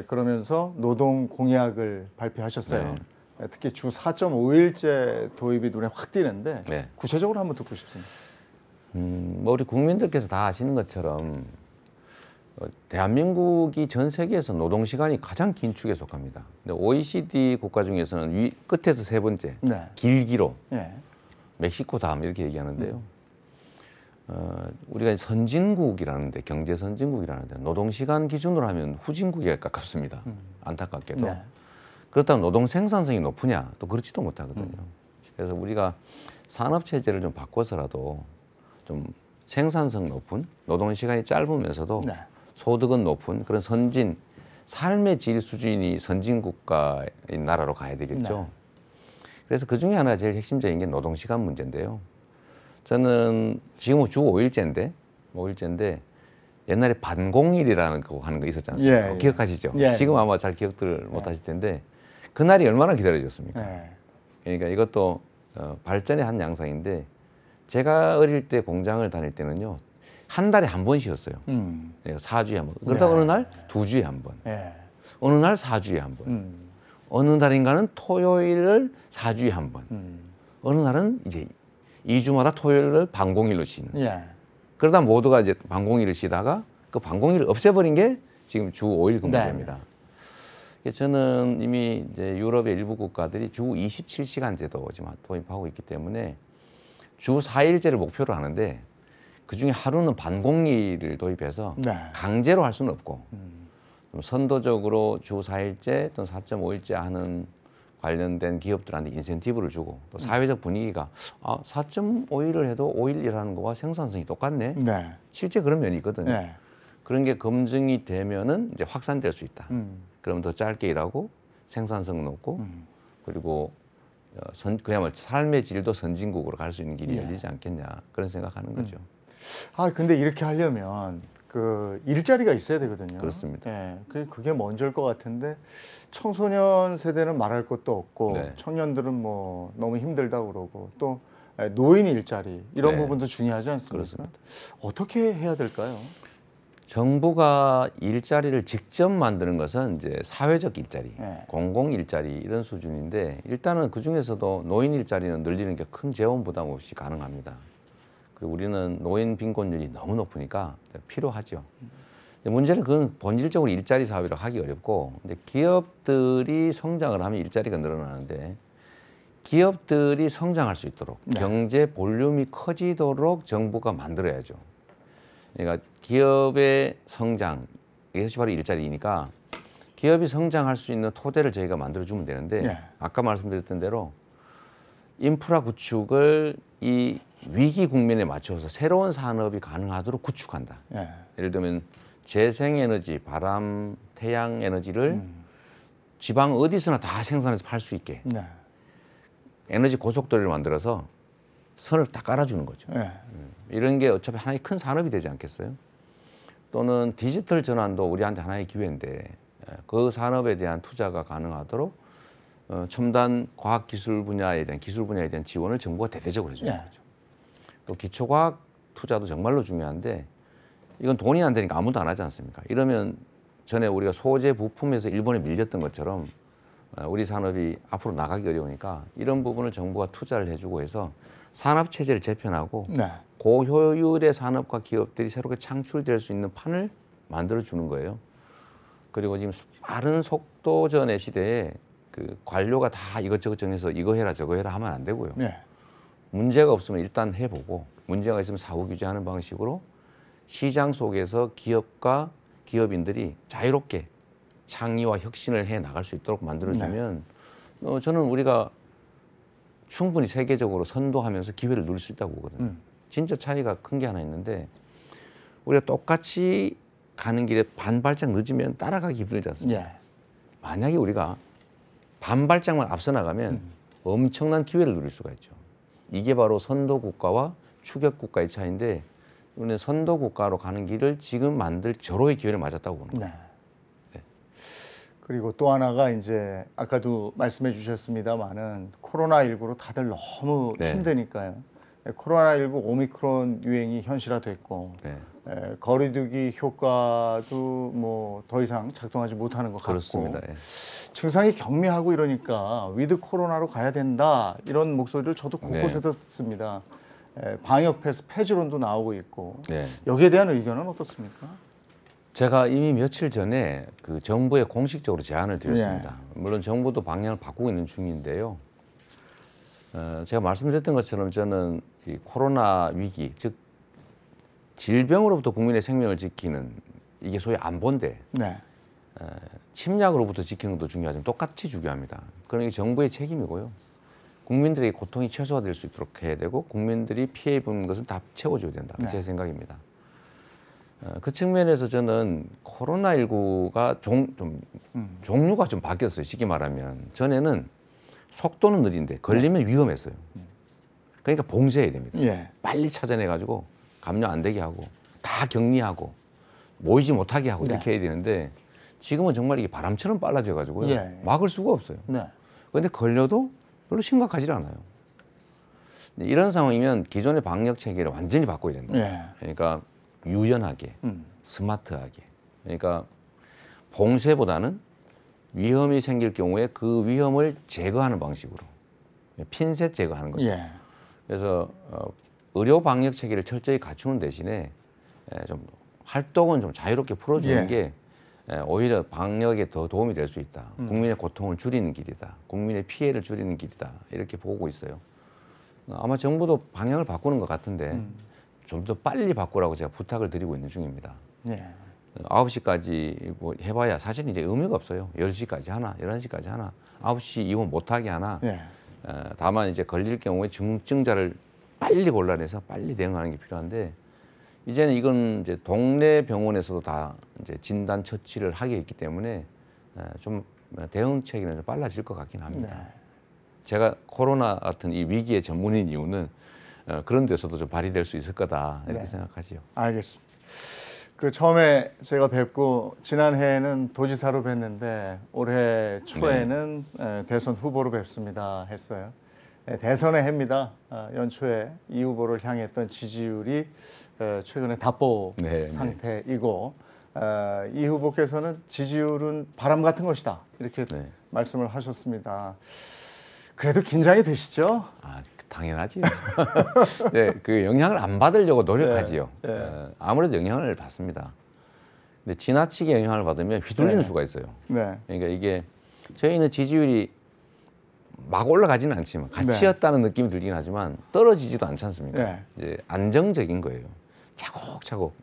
그러면서 노동 공약을 발표하셨어요. 네. 특히 주 4.5일제 도입이 눈에 확 띄는데 네. 구체적으로 한번 듣고 싶습니다. 음, 뭐 우리 국민들께서 다 아시는 것처럼 어, 대한민국이 전 세계에서 노동 시간이 가장 긴 축에 속합니다. 근데 OECD 국가 중에서는 위, 끝에서 세 번째 네. 길기로 예. 멕시코 다음 이렇게 얘기하는데요. 음. 어, 우리가 선진국이라는데 경제 선진국이라는데 노동 시간 기준으로 하면 후진국에 가깝습니다. 음. 안타깝게도 네. 그렇다면 노동 생산성이 높으냐 또 그렇지도 못하거든요. 음. 그래서 우리가 산업 체제를 좀 바꿔서라도 좀 생산성 높은 노동 시간이 짧으면서도 네. 소득은 높은 그런 선진 삶의 질 수준이 선진국가인 나라로 가야 되겠죠. 네. 그래서 그 중에 하나 제일 핵심적인 게 노동 시간 문제인데요. 저는 지금 은주 5일째인데 5일째인데 옛날에 반공일이라는 거 하는 거 있었지 않습니까? 예, 예, 기억하시죠? 예, 지금 아마 잘 기억들 못 하실 텐데 예. 그날이 얼마나 기다려졌습니까? 예. 그러니까 이것도 어, 발전의 한 양상인데 제가 어릴 때 공장을 다닐 때는요 한 달에 한 번 쉬었어요. 음. 사주에한 번. 그러다 네. 어느 날2 주에 한 번. 네. 어느 날4주에한 번. 음. 어느 날인가는 토요일을 사주에한 번. 음. 어느 날은 이제 2주마다 토요일을 반공일로 쉬는. 예. 그러다 모두가 이제 반공일을 쉬다가 그 반공일을 없애버린 게 지금 주 5일 근무제입니다. 네. 저는 이미 이제 유럽의 일부 국가들이 주 27시간제도 지금 도입하고 있기 때문에 주 4일제를 목표로 하는데 그 중에 하루는 반공일을 도입해서 네. 강제로 할 수는 없고 음. 선도적으로 주 4일제 또는 4.5일제 하는 관련된 기업들한테 인센티브를 주고 또 사회적 분위기가 아, 4.5일을 해도 5일이하는 거와 생산성이 똑같네. 네. 실제 그런 면이 있거든요. 네. 그런 게 검증이 되면은 이제 확산될 수 있다. 음. 그러면 더 짧게 일하고 생산성 높고 음. 그리고 어, 선, 그야말로 삶의 질도 선진국으로 갈 수 있는 길이 예. 열리지 않겠냐 그런 생각하는 음. 거죠. 음. 아 근데 이렇게 하려면 그 일자리가 있어야 되거든요. 그렇습니다. 예, 그게 먼저일 것 같은데 청소년 세대는 말할 것도 없고 네. 청년들은 뭐 너무 힘들다 그러고 또 예, 노인 일자리 이런 네. 부분도 중요하지 않습니까? 그렇습니다. 어떻게 해야 될까요? 정부가 일자리를 직접 만드는 것은 이제 사회적 일자리, 네. 공공 일자리 이런 수준인데 일단은 그 중에서도 노인 일자리는 늘리는 게 큰 재원 부담 없이 가능합니다. 그 우리는 노인 빈곤율이 너무 높으니까 필요하죠. 문제는 그건 본질적으로 일자리 사업이라 하기 어렵고 근데 기업들이 성장을 하면 일자리가 늘어나는데 기업들이 성장할 수 있도록 네. 경제 볼륨이 커지도록 정부가 만들어야죠. 그러니까 기업의 성장 이것이 바로 일자리니까 기업이 성장할 수 있는 토대를 저희가 만들어주면 되는데 네. 아까 말씀드렸던 대로 인프라 구축을 이 위기 국면에 맞춰서 새로운 산업이 가능하도록 구축한다. 예. 를 들면 재생에너지, 바람, 태양 에너지를 음. 지방 어디서나 다 생산해서 팔 수 있게 네. 에너지 고속도로를 만들어서 선을 다 깔아주는 거죠. 네. 이런 게 어차피 하나의 큰 산업이 되지 않겠어요? 또는 디지털 전환도 우리한테 하나의 기회인데 예, 그 산업에 대한 투자가 가능하도록 어, 첨단 과학기술 분야에 대한 기술 분야에 대한 지원을 정부가 대대적으로 해주는 네. 거죠. 또 기초과학 투자도 정말로 중요한데 이건 돈이 안 되니까 아무도 안 하지 않습니까? 이러면 전에 우리가 소재 부품에서 일본에 밀렸던 것처럼 어, 우리 산업이 앞으로 나가기 어려우니까 이런 부분을 정부가 투자를 해주고 해서 산업 체제를 재편하고 네. 고효율의 산업과 기업들이 새롭게 창출될 수 있는 판을 만들어 주는 거예요. 그리고 지금 빠른 속도전의 시대에 그 관료가 다 이것저것 정해서 이거 해라 저거 해라 하면 안 되고요. 네. 문제가 없으면 일단 해보고 문제가 있으면 사후 규제하는 방식으로 시장 속에서 기업과 기업인들이 자유롭게 창의와 혁신을 해 나갈 수 있도록 만들어주면 네. 어, 저는 우리가 충분히 세계적으로 선도하면서 기회를 누릴 수 있다고 보거든요. 음. 진짜 차이가 큰 게 하나 있는데 우리가 똑같이 가는 길에 반 발짝 늦으면 따라가기 힘들지 않습니까? 예. 만약에 우리가 반 발짝만 앞서 나가면 음. 엄청난 기회를 누릴 수가 있죠. 이게 바로 선도국가와 추격국가의 차이인데 우리는 선도국가로 가는 길을 지금 만들 절호의 기회를 맞았다고 보는 거예요. 네. 네. 그리고 또 하나가 이제 아까도 말씀해 주셨습니다만은 코로나19로 다들 너무 네. 힘드니까요. 예, 코로나19 오미크론 유행이 현실화됐고 네. 에, 예, 거리두기 효과도 뭐 더 이상 작동하지 못하는 것 그렇습니다. 같고 예. 증상이 경미하고 이러니까 위드 코로나로 가야 된다 이런 목소리를 저도 네. 곳곳에 듣습니다. 에, 예, 방역 패스 폐지론도 나오고 있고 네. 여기에 대한 의견은 어떻습니까? 제가 이미 며칠 전에 그 정부에 공식적으로 제안을 드렸습니다. 네. 물론 정부도 방향을 바꾸고 있는 중인데요. 어, 제가 말씀드렸던 것처럼 저는 이 코로나 위기, 즉 질병으로부터 국민의 생명을 지키는 이게 소위 안본데 네. 침략으로부터 지키는 것도 중요하지만 똑같이 중요합니다. 그러니 정부의 책임이고요. 국민들의 고통이 최소화될 수 있도록 해야 되고 국민들이 피해 입은 것은 다 채워줘야 된다. 네. 제 생각입니다. 어, 그 측면에서 저는 코로나19가 종, 좀, 음. 종류가 좀 바뀌었어요. 쉽게 말하면. 전에는 속도는 느린데 걸리면 네. 위험했어요. 네. 그러니까 봉쇄해야 됩니다. 예. 빨리 찾아내가지고 감염 안 되게 하고 다 격리하고 모이지 못하게 하고 이렇게 네. 해야 되는데 지금은 정말 이게 바람처럼 빨라져가지고요. 예. 막을 수가 없어요. 네. 그런데 걸려도 별로 심각하지 않아요. 이런 상황이면 기존의 방역 체계를 완전히 바꿔야 된다. 예. 그러니까 유연하게, 음. 스마트하게. 그러니까 봉쇄보다는 위험이 생길 경우에 그 위험을 제거하는 방식으로 핀셋 제거하는 거죠. 예. 그래서 어, 의료 방역 체계를 철저히 갖추는 대신에 에, 예, 좀 활동은 좀 자유롭게 풀어주는 예. 게 에, 예, 오히려 방역에 더 도움이 될 수 있다. 음. 국민의 고통을 줄이는 길이다. 국민의 피해를 줄이는 길이다. 이렇게 보고 있어요. 아마 정부도 방향을 바꾸는 것 같은데 음. 좀더 빨리 바꾸라고 제가 부탁을 드리고 있는 중입니다. 예. 9시까지 뭐 해봐야 사실 이제 의미가 없어요. 10시까지 하나, 11시까지 하나, 9시 이후 못하게 하나. 예. 어, 다만 이제 걸릴 경우에 중증자를 빨리 골라내서 빨리 대응하는 게 필요한데 이제는 이건 이제 동네 병원에서도 다 이제 진단 처치를 하게 있기 때문에 어, 좀 대응 책이는좀 빨라질 것 같긴 합니다. 네. 제가 코로나 같은 이 위기의 전문인 이유는 어, 그런 데서도 좀 발휘될 수 있을 거다 이렇게 네. 생각하지요. 알겠습니다. 그 처음에 제가 뵙고 지난해에는 도지사로 뵀는데 올해 초에는 네. 대선 후보로 뵙습니다 했어요. 네, 대선의 해입니다. 아, 연초에 이 후보를 향했던 지지율이 어, 최근에 답보 네, 네. 상태이고 네. 이 후보께서는 지지율은 바람 같은 것이다 이렇게 네. 말씀을 하셨습니다. 그래도 긴장이 되시죠? 아, 당연하지. *laughs* 네, 그 영향을 안 받으려고 노력하지요. 네, 네. 어, 아무래도 영향을 받습니다. 근데 지나치게 영향을 받으면 휘둘리는 네. 수가 있어요. 네. 그러니까 이게 저희는 지지율이 막 올라가지는 않지만 같이였다는 네. 느낌이 들긴 하지만 떨어지지도 않지 않습니까? 이제 안정적인 거예요. 차곡차곡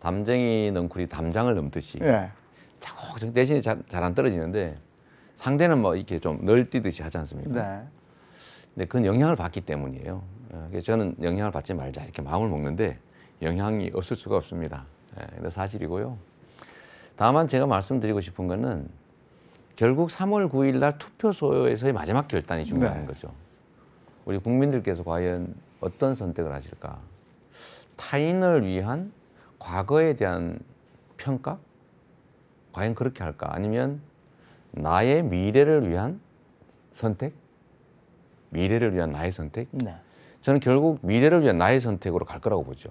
담쟁이 넝쿨이 담장을 넘듯이 차곡차곡 대신에 잘 안 떨어지는데 상대는 뭐 이렇게 좀 널뛰듯이 하지 않습니까? 네. 근데 그건 영향을 받기 때문이에요. 어, 그래서 저는 영향을 받지 말자 이렇게 마음을 먹는데 영향이 없을 수가 없습니다. 예, 사실이고요. 다만 제가 말씀드리고 싶은 거는 결국 3월 9일 날 투표소에서의 마지막 결단이 중요한 네. 거죠. 우리 국민들께서 과연 어떤 선택을 하실까? 타인을 위한 과거에 대한 평가? 과연 그렇게 할까? 아니면 나의 미래를 위한 선택, 미래를 위한 나의 선택. 네. 저는 결국 미래를 위한 나의 선택으로 갈 거라고 보죠.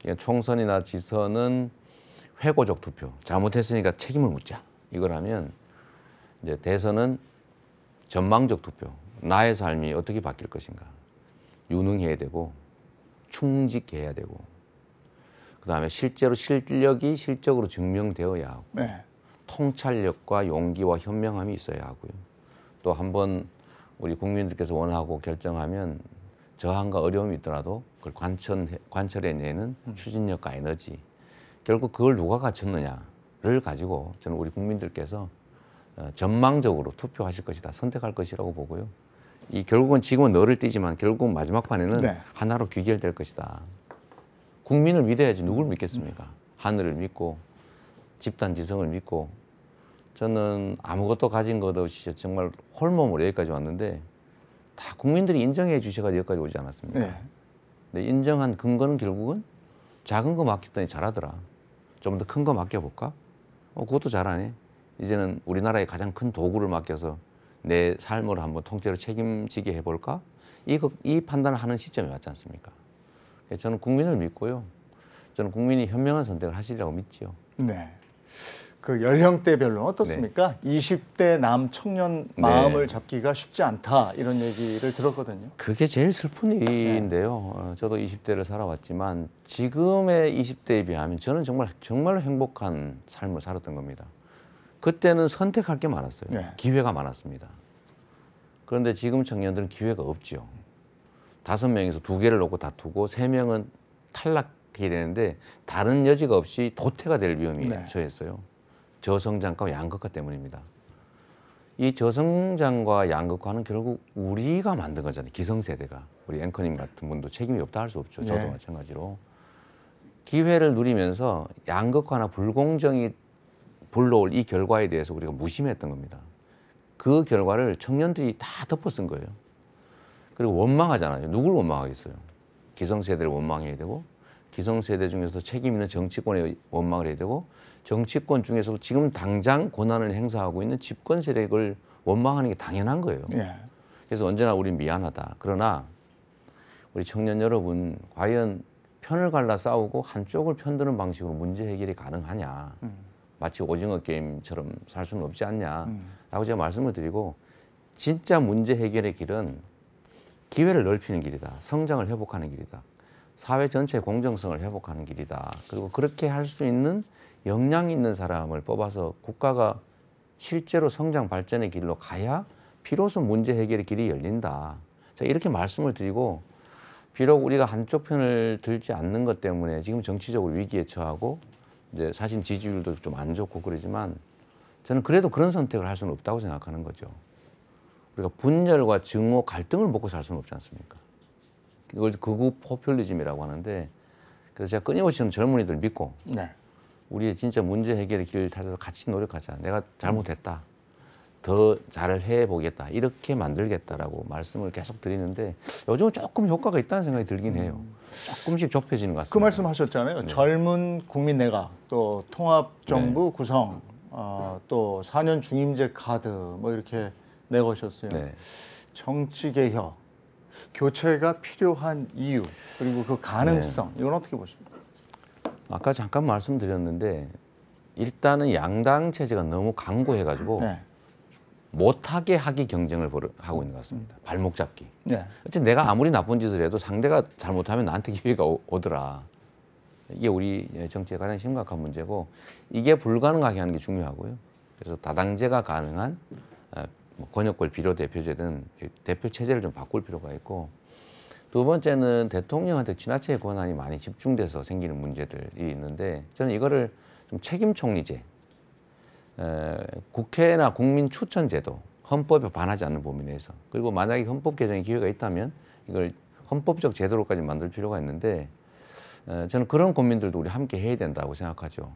그러니까 총선이나 지선은 회고적 투표. 잘못했으니까 책임을 묻자. 이걸 하면 이제 대선은 전망적 투표. 나의 삶이 어떻게 바뀔 것인가. 유능해야 되고 충직해야 되고 그다음에 실제로 실력이 실적으로 증명되어야 하고 네. 통찰력과 용기와 현명함이 있어야 하고요. 또 한 번 우리 국민들께서 원하고 결정하면 저항과 어려움이 있더라도 그걸 관천 관철해내는 음. 추진력과 에너지 결국 그걸 누가 갖췄느냐를 가지고 저는 우리 국민들께서 어, 전망적으로 투표하실 것이다 선택할 것이라고 보고요. 이 결국은 지금은 너를 띄지만 결국은 마지막 판에는 네. 하나로 귀결될 것이다. 국민을 믿어야지 누굴 음. 믿겠습니까? 하늘을 믿고 집단 지성을 믿고 저는 아무것도 가진 것 없이 정말 홀몸으로 여기까지 왔는데 다 국민들이 인정해 주셔가지고 여기까지 오지 않았습니까? 네. 근데 인정한 근거는 결국은 작은 거 맡겼더니 잘하더라. 좀 더 큰 거 맡겨볼까? 어, 그것도 잘하네. 이제는 우리나라의 가장 큰 도구를 맡겨서 내 삶을 한번 통째로 책임지게 해볼까? 이거, 이 판단을 하는 시점이 왔지 않습니까? 예, 저는 국민을 믿고요. 저는 국민이 현명한 선택을 하시리라고 믿지요. 네. 그 연령대별로 어떻습니까? 네. 20대 남 청년 네. 마음을 네. 잡기가 쉽지 않다 이런 얘기를 들었거든요. 그게 제일 슬픈 네. 일인데요. 네. 저도 20대를 살아왔지만 지금의 20대에 비하면 저는 정말 정말로 행복한 삶을 살았던 겁니다. 그때는 선택할 게 많았어요. 네. 기회가 많았습니다. 그런데 지금 청년들은 기회가 없지 다섯 명에서 두 개를 놓고 다투고 세 명은 탈락 되는데 다른 여지가 없이 도태가 될 위험이 네. 처했어요. 저성장과 양극화 때문입니다. 이 저성장과 양극화는 결국 우리가 만든 거잖아요. 기성세대가. 우리 앵커님 같은 분도 책임이 없다 할 수 없죠. 네. 저도 네. 마찬가지로. 기회를 누리면서 양극화나 불공정이 불러올 이 결과에 대해서 우리가 무심했던 겁니다. 그 결과를 청년들이 다 덮어쓴 거예요. 그리고 원망하잖아요. 누굴 원망하겠어요? 기성세대를 원망해야 되고 기성세대 중에서도 책임 있는 정치권에 원망을 해야 되고 정치권 중에서도 지금 당장 권한을 행사하고 있는 집권 세력을 원망하는 게 당연한 거예요. 예. 그래서 언제나 우리 미안하다. 그러나 우리 청년 여러분 과연 편을 갈라 싸우고 한쪽을 편드는 방식으로 문제 해결이 가능하냐. 음. 마치 오징어 게임처럼 살 수는 없지 않냐라고 음. 제가 말씀을 드리고 진짜 문제 해결의 길은 기회를 넓히는 길이다. 성장을 회복하는 길이다. 사회 전체의 공정성을 회복하는 길이다. 그리고 그렇게 할 수 있는 역량 있는 사람을 뽑아서 국가가 실제로 성장 발전의 길로 가야 비로소 문제 해결의 길이 열린다. 자, 이렇게 말씀을 드리고 비록 우리가 한쪽 편을 들지 않는 것 때문에 지금 정치적으로 위기에 처하고 이제 사실 지지율도 좀 안 좋고 그러지만 저는 그래도 그런 선택을 할 수는 없다고 생각하는 거죠. 우리가 분열과 증오, 갈등을 먹고 살 수는 없지 않습니까? 이걸 극우 포퓰리즘이라고 하는데 그래서 제가 끊임없이 젊은이들 믿고 네. 우리의 진짜 문제 해결의 길을 찾아서 같이 노력하자. 내가 잘못했다. 더잘 해보겠다. 이렇게 만들겠다라고 말씀을 계속 드리는데 요즘은 조금 효과가 있다는 생각이 들긴 해요. 음. 조금씩 좁혀지는 것 그 같습니다. 그 말씀 하셨잖아요. 네. 젊은 국민 내각, 또 통합정부 네. 구성, 어, 또 4년 중임제 카드 뭐 이렇게 내거셨어요. 네. 정치 개혁, 교체가 필요한 이유, 그리고 그 가능성, 네. 이건 어떻게 보십니까? 아까 잠깐 말씀드렸는데 일단은 양당 체제가 너무 강고해가지고 네. 못하게 하기 경쟁을 하고 있는 것 같습니다. 음. 발목 잡기. 네. 어쨌든 내가 아무리 나쁜 짓을 해도 상대가 잘못하면 나한테 *laughs* 기회가 오, 더라 이게 우리 정치에 가장 심각한 문제고 이게 불가능하게 하는 게 중요하고요. 그래서 다당제가 가능한 아, 뭐 권역권 비례 대표제든 대표 체제를 좀 바꿀 필요가 있고 두 번째는 대통령한테 지나치게 권한이 많이 집중돼서 생기는 문제들이 있는데 저는 이거를 좀 책임 총리제, 에, 국회나 국민 추천 제도, 헌법에 반하지 않는 범위 내에서 그리고 만약에 헌법 개정의 기회가 있다면 이걸 헌법적 제도로까지 만들 필요가 있는데 에, 저는 그런 고민들도 우리 함께 해야 된다고 생각하죠.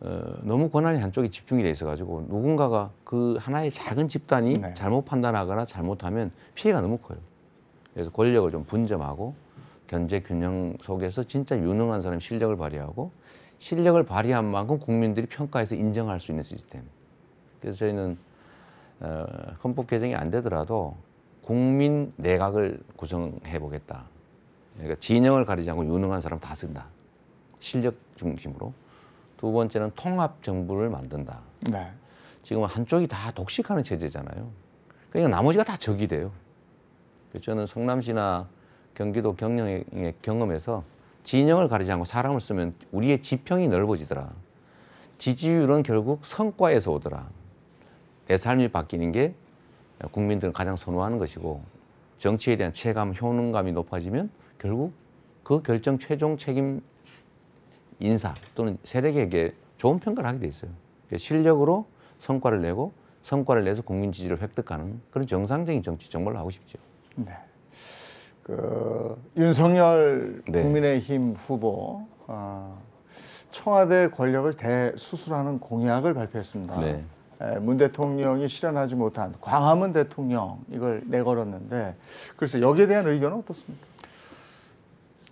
어, 너무 권한이 한쪽에 집중이 돼 있어가지고 누군가가 그 하나의 작은 집단이 네. 잘못 판단하거나 잘못하면 피해가 너무 커요. 그래서 권력을 좀 분점하고 견제 균형 속에서 진짜 유능한 사람 실력을 발휘하고 실력을 발휘한 만큼 국민들이 평가해서 인정할 수 있는 시스템. 그래서 저희는 어, 헌법 개정이 안 되더라도 국민 내각을 구성해 보겠다. 그러니까 진영을 가리지 않고 유능한 사람 다 쓴다. 실력 중심으로. 두 번째는 통합 정부를 만든다. 네. 지금 한쪽이 다 독식하는 체제잖아요. 그러니까 나머지가 다 적이 돼요. 그 저는 성남시나 경기도 경영의 경험에서 진영을 가리지 않고 사람을 쓰면 우리의 지평이 넓어지더라. 지지율은 결국 성과에서 오더라. 내 삶이 바뀌는 게 국민들은 가장 선호하는 것이고 정치에 대한 체감, 효능감이 높아지면 결국 그 결정 최종 책임 인사 또는 세력에게 좋은 평가를 하게 돼 있어요. 그러니까 실력으로 성과를 내고 성과를 내서 국민 지지를 획득하는 그런 정상적인 정치 정말로 하고 싶죠. 네. 그 윤석열 네. 국민의힘 후보 어, 청와대 권력을 대수술하는 공약을 발표했습니다. 네. 문 대통령이 실현하지 못한 광화문 대통령 이걸 내걸었는데 글쎄 여기에 대한 의견은 어떻습니까?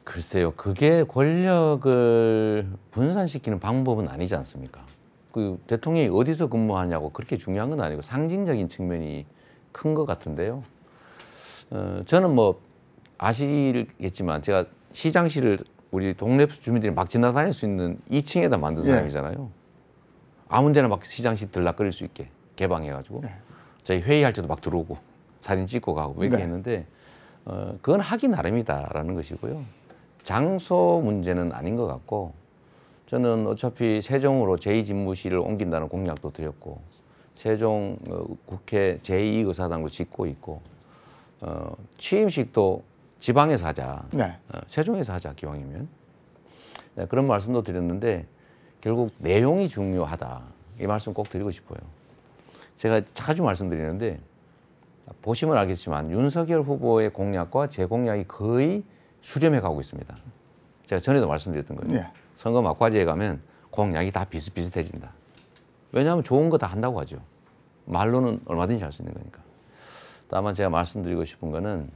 글쎄요, 그게 권력을 분산시키는 방법은 아니지 않습니까? 그 대통령이 어디서 근무하냐고 그렇게 중요한 건 아니고 상징적인 측면이 큰 것 같은데요. 어, 저는 뭐 아시겠지만 제가 시장실을 우리 동네 주민들이 막 지나다닐 수 있는 2층에다 만든 예. 사람이잖아요. 아무 데나 막 시장실 들락거릴 수 있게 개방해가지고 네. 저희 회의할 때도 막 들어오고 사진 찍고 가고 뭐 이렇게 네. 했는데 어, 그건 하기 나름이다라는 것이고요. 장소 문제는 아닌 것 같고 저는 어차피 세종으로 제2집무실을 옮긴다는 공약도 드렸고 세종 어, 국회 제2의사당도 짓고 있고 어, 취임식도 지방에서 하자. 네. 어, 세종에서 하자 기왕이면. 네, 그런 말씀도 드렸는데 결국 내용이 중요하다. 이 말씀 꼭 드리고 싶어요. 제가 자주 말씀드리는데 보시면 알겠지만 윤석열 후보의 공약과 제 공약이 거의 수렴해 가고 있습니다. 제가 전에도 말씀드렸던 거예요. 네. 선거 막바지에 가면 공약이 다 비슷비슷해진다. 왜냐하면 좋은 거 다 한다고 하죠. 말로는 얼마든지 할 수 있는 거니까. 다만 제가 말씀드리고 싶은 거는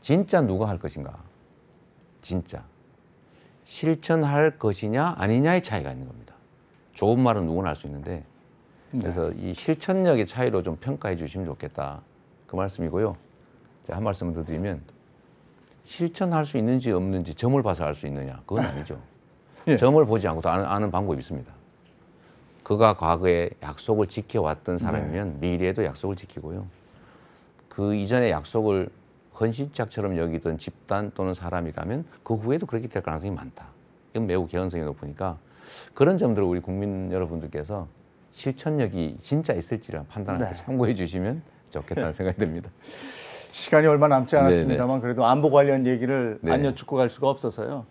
진짜 누가 할 것인가? 진짜. 실천할 것이냐 아니냐의 차이가 있는 겁니다. 좋은 말은 누구나 할 수 있는데 네. 그래서 이 실천력의 차이로 좀 평가해 주시면 좋겠다. 그 말씀이고요. 한 말씀 더 드리면 실천할 수 있는지 없는지 점을 봐서 알 수 있느냐 그건 아니죠. *laughs* 예. 점을 보지 않고도 아는, 아는, 방법이 있습니다. 그가 과거에 약속을 지켜왔던 사람이면 네. 미래에도 약속을 지키고요. 그 이전의 약속을 헌신짝처럼 여기던 집단 또는 사람이라면 그 후에도 그렇게 될 가능성이 많다. 이건 매우 개연성이 높으니까 그런 점들을 우리 국민 여러분들께서 실천력이 진짜 있을지를 판단할 때 네. 참고해 주시면 좋겠다는 *laughs* 생각이 듭니다. 시간이 얼마 남지 않았습니다만 네네. 네. 그래도 안보 관련 얘기를 네. 안 여쭙고 갈 수가 없어서요.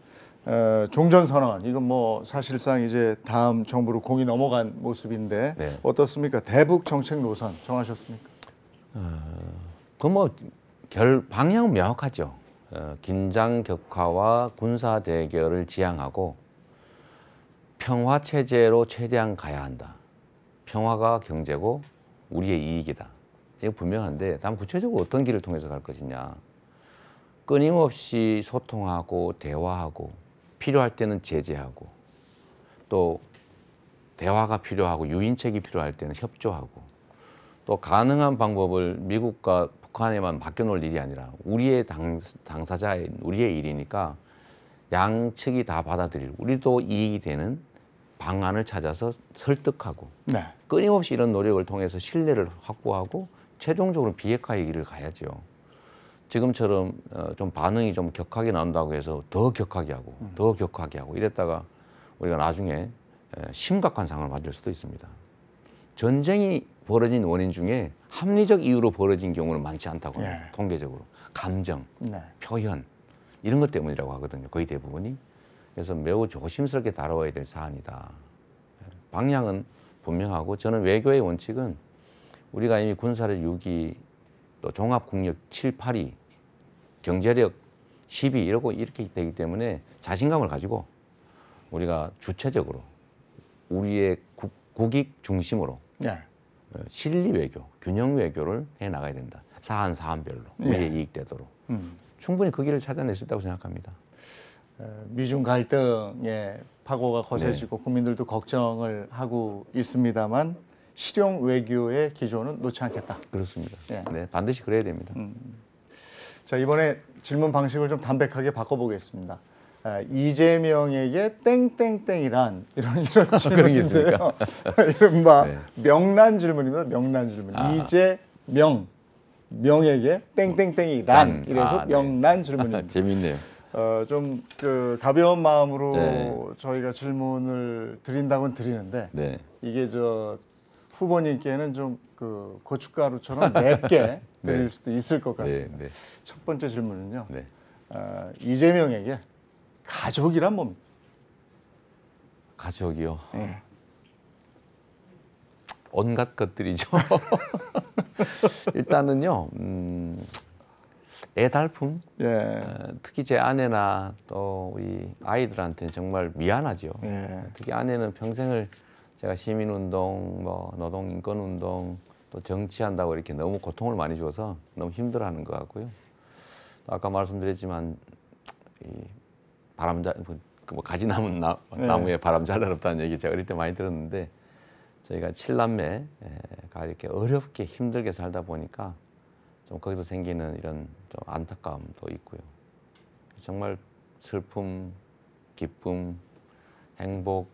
어, 종전선언 이건 뭐 사실상 이제 다음 정부로 공이 넘어간 모습인데 네. 어떻습니까? 대북 정책 노선 정하셨습니까? 어... 그뭐결 방향은 명확하죠. 어, 긴장 격화와 군사 대결을 지향하고 평화 체제로 최대한 가야 한다. 평화가 경제고 우리의 이익이다. 이거 분명한데 다음 구체적으로 어떤 길을 통해서 갈 것이냐. 끊임없이 소통하고 대화하고 필요할 때는 제재하고 또 대화가 필요하고 유인책이 필요할 때는 협조하고 또 가능한 방법을 미국과 북한에만 맡겨놓을 일이 아니라 우리의 당, 당사자인 우리의 일이니까 양측이 다 받아들이고 우리도 이익이 되는 방안을 찾아서 설득하고 네. 끊임없이 이런 노력을 통해서 신뢰를 확보하고 최종적으로 비핵화의 길을 가야죠. 지금처럼 어, 좀 반응이 좀 격하게 나온다고 해서 더 격하게 하고 음. 더 격하게 하고 이랬다가 우리가 나중에 심각한 상을 황 맞을 수도 있습니다. 전쟁이 벌어진 원인 중에 합리적 이유로 벌어진 경우는 많지 않다고 합니다. 네. 통계적으로 감정, 네. 표현 이런 것 때문이라고 하거든요. 거의 대부분이 그래서 매우 조심스럽게 다뤄야 될 사안이다. 예. 방향은 분명하고 저는 외교의 원칙은 우리가 이미 군사력 6이 또 종합국력 7, 8이 경제력 10이 이러고 이렇게 되기 때문에 자신감을 가지고 우리가 주체적으로 우리의 국, 익 중심으로 네. 어, 실리 외교, 균형 외교를 해 나가야 된다. 사안 사안별로 우리의 예. 이익되도록 음. 충분히 그 길을 찾아낼 수 있다고 생각합니다. 어, 미중 갈등의 파고가 거세지고 네. 국민들도 걱정을 하고 있습니다만 실용 외교의 기조는 놓지 않겠다. 그렇습니다. 예. 네, 반드시 그래야 됩니다. 음. 자 이번에 질문 방식을 좀 담백하게 바꿔보겠습니다. 아, 이재명에게 땡땡땡이란 이런 이런 아, 질문인데요. *laughs* 이른바 네. 명란 질문입니다. 명란 질문. 아. 이재명 명에게 땡땡땡이란 이래서 아, 네. 명란 네. 질문입니다. 재밌네요. 어, 좀그 가벼운 마음으로 네. 저희가 질문을 드린다고는 드리는데 네. 이게 저 후보님께는 좀 그 고춧가루처럼 맵게 드릴 *laughs* 네. 수도 있을 것 같습니다. 네, 첫 번째 질문은요. 어, 이재명에게 가족이란 뭡니까? 가족이요. 네. 온갖 것들이죠. *laughs* 일단은요, 음, 애달픔. 예. 어, 특히 제 아내나 또 우리 아이들한테는 정말 미안하죠. 예. 특히 아내는 평생을 제가 시민운동, 뭐 노동인권운동, 또 정치한다고 이렇게 너무 고통을 많이 줘서 너무 힘들어하는 것 같고요. 아까 말씀드렸지만 이 바람 잘, 뭐, 그 뭐 가지나무 나, 네. 나무에 바람 잘 날없다는 얘기 제가 어릴 때 많이 들었는데 저희가 칠남매가 예, 이렇게 어렵게 힘들게 살다 보니까 좀 거기서 생기는 이런 좀 안타까움도 있고요. 정말 슬픔, 기쁨, 행복,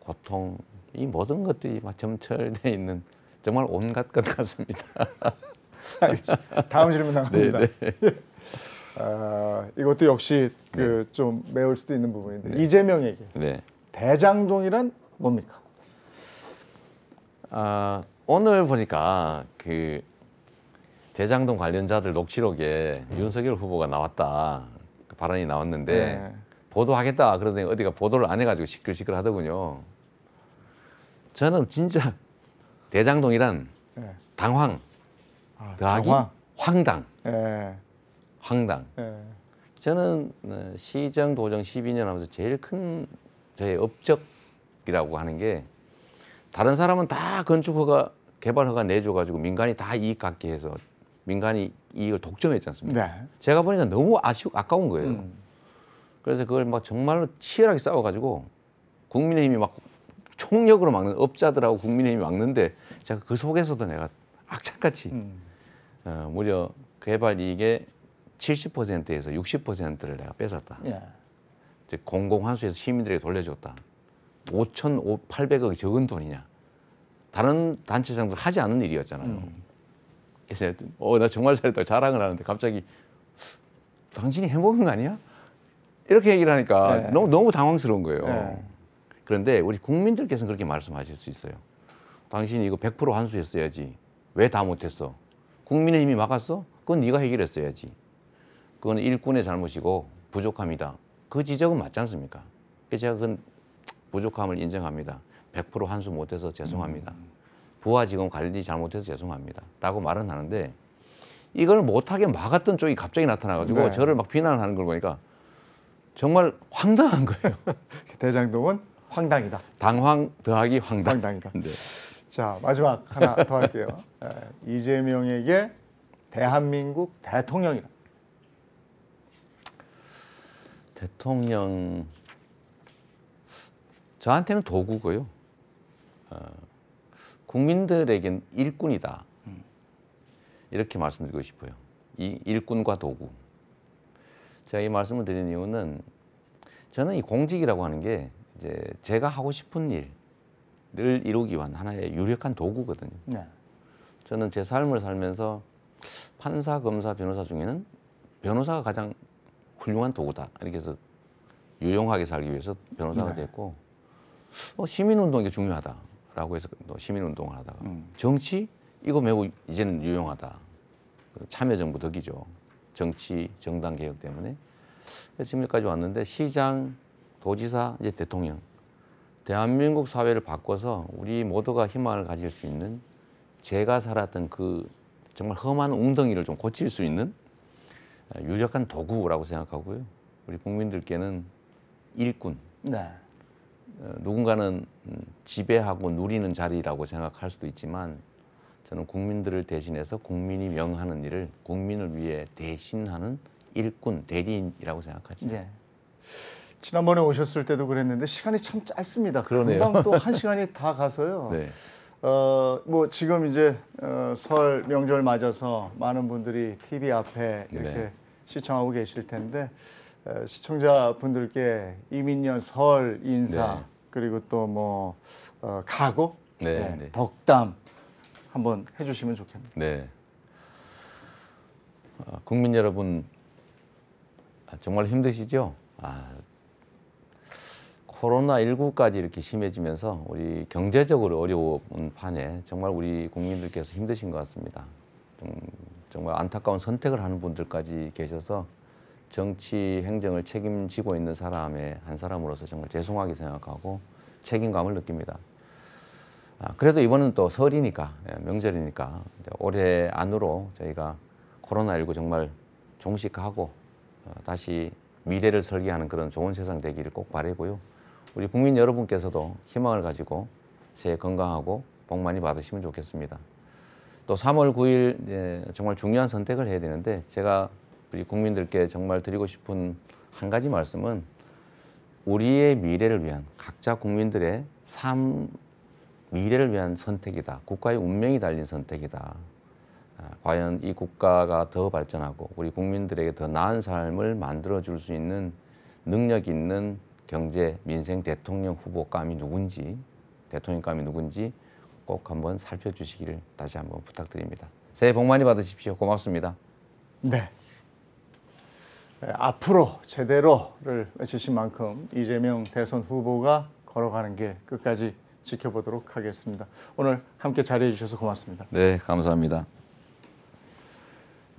고통 이 모든 것들이 막 점철돼 있는 정말 온갖 것 같습니다. *laughs* 다음 질문 네, 나갑니다. 네, 네. 아, 이것도 역시 그좀 네. 매울 수도 있는 부분인데 네. 이재명에게 네. 대장동이란 뭡니까? 아, 오늘 보니까 그 대장동 관련자들 녹취록에 음. 윤석열 후보가 나왔다 그 발언이 나왔는데 네. 보도하겠다 그러더니 어디가 보도를 안 해가지고 시끌시끌 하더군요. 저는 진짜 대장동이란 네. 당황 아, 더하기 당황. 황당. 네. 황당. 예. 저는 어, 시장 도정 12년 하면서 제일 큰 저의 업적이라고 하는 게 다른 사람은 다 건축허가 개발허가 내줘가지고 민간이 다 이익 갖게 해서 민간이 이익을 독점했지 않습니까? 네. 제가 보니까 너무 아쉬 아까운 거예요. 음. 그래서 그걸 막 정말로 치열하게 싸워가지고 국민의힘이 막 총력으로 막는 업자들하고 국민의힘이 막는데 제가 그 속에서도 내가 악착같이 음. 어, 무려 개발 이익에 70%에서 60%를 내가 뺏었다. 예. 공공환수에서 시민들에게 돌려줬다. 5,800억이 적은 돈이냐. 다른 단체장들 하지 않은 일이었잖아요. 음. 그래서 어, 나 정말 잘했다 자랑을 하는데 갑자기 당신이 행복한 거 아니야? 이렇게 얘기를 하니까 네. 너무, 너무 당황스러운 거예요. 네. 그런데 우리 국민들께서는 그렇게 말씀하실 수 있어요. 당신이 이거 100% 환수했어야지. 왜 다 못했어? 국민의힘이 막았어? 그건 네가 해결했어야지. 그건 일꾼의 잘못이고 부족합니다그 지적은 맞지 않습니까? 그 제가 그 부족함을 인정합니다. 100%환수 못해서 죄송합니다. 음. 부하 직원 관리 잘못해서 죄송합니다. 라고 말은 하는데 이걸 못하게 막았던 쪽이 갑자기 나타나가지고 네. 저를 막 비난하는 걸 보니까 정말 황당한 거예요. *laughs* 대장동은 황당이다. 당황 더하기 황당. 황당이다. 네. 자 마지막 하나 더 할게요. 예, 이재명에게 대한민국 대통령이라 대통령 저한테는 도구고요. 어, 국민들에겐 일꾼이다. 이렇게 말씀드리고 싶어요. 이 일꾼과 도구. 제가 이 말씀을 드린 이유는 저는 이 공직이라고 하는 게 이제 제가 하고 싶은 일을 이루기 위한 하나의 유력한 도구거든요. 네. 저는 제 삶을 살면서 판사, 검사, 변호사 중에는 변호사가 가장 훌륭한 도구다. 이렇게 해서 유용하게 살기 위해서 변호사가 네. 됐고 어, 시민운동이 중요하다라고 해서 또 시민운동을 하다가 음. 정치 이거 매우 이제는 유용하다. 그 참여정부 덕이죠. 정치 정당 개혁 때문에 지금까지 왔는데 시장, 도지사, 이제 대통령 대한민국 사회를 바꿔서 우리 모두가 희망을 가질 수 있는 제가 살았던 그 정말 험한 웅덩이를 좀 고칠 수 있는 유력한 도구라고 생각하고요. 우리 국민들께는 일꾼. 네. 어, 누군가는 음, 지배하고 누리는 자리라고 생각할 수도 있지만 저는 국민들을 대신해서 국민이 명하는 일을 국민을 위해 대신하는 일꾼 대리인이라고 생각하죠. 네. 지난번에 오셨을 때도 그랬는데 시간이 참 짧습니다. 그러네요. 금방 또 한 *laughs* 시간이 다 가서요. 네. 어, 뭐 지금 이제 어, 설 명절 맞아서 많은 분들이 TV 앞에 이렇게 네. 시청하고 계실 텐데 어, 시청자분들께 이민년 설 인사 네. 그리고 또뭐 어, 각오, 네, 네, 네, 덕담 한번 해주시면 좋겠네요. 네. 아, 국민 여러분 아, 정말 힘드시죠? 아, 코로나19까지 이렇게 심해지면서 우리 경제적으로 어려운 판에 정말 우리 국민들께서 힘드신 것 같습니다. 정말 안타까운 선택을 하는 분들까지 계셔서 정치 행정을 책임지고 있는 사람의 한 사람으로서 정말 죄송하게 생각하고 책임감을 느낍니다. 아, 그래도 이번은 또 설이니까 예, 명절이니까 올해 안으로 저희가 코로나19 정말 종식하고 어, 다시 미래를 설계하는 그런 좋은 세상 되기를 꼭 바라고요. 우리 국민 여러분께서도 희망을 가지고 새해 건강하고 복 많이 받으시면 좋겠습니다. 또 3월 9일 예, 정말 중요한 선택을 해야 되는데 제가 우리 국민들께 정말 드리고 싶은 한 가지 말씀은 우리의 미래를 위한 각자 국민들의 삶 미래를 위한 선택이다. 국가의 운명이 달린 선택이다. 아, 과연 이 국가가 더 발전하고 우리 국민들에게 더 나은 삶을 만들어 줄 수 있는 능력 있는 경제 민생 대통령 후보감이 누군지 대통령감이 누군지 꼭 한번 살펴주시기를 다시 한번 부탁드립니다. 새해 복 많이 받으십시오. 고맙습니다. 네. 네 앞으로 제대로를 외치신 만큼 이재명 대선 후보가 걸어가는 길 끝까지 지켜보도록 하겠습니다. 오늘 함께 자리해 주셔서 고맙습니다. 네, 감사합니다.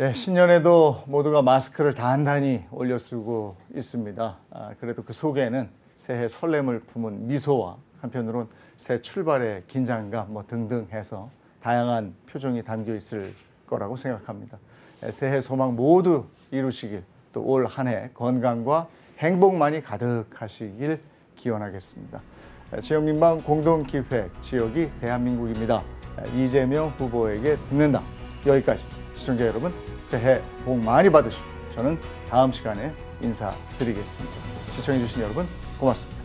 예, 신년에도 모두가 마스크를 단단히 올려 쓰고 있습니다. 아, 그래도 그 속에는 새해 설렘을 품은 미소와 한편으론 새 출발의 긴장감 뭐 등등 해서 다양한 표정이 담겨 있을 거라고 생각합니다. 예, 새해 소망 모두 이루시길 또 올 한해 건강과 행복만이 가득하시길 기원하겠습니다. 예, 지역민방 공동기획 지역이 대한민국입니다. 예, 이재명 후보에게 듣는다. 여기까지. 시청자 여러분 새해 복 많이 받으시고 저는 다음 시간에 인사드리겠습니다. 시청해주신 여러분 고맙습니다.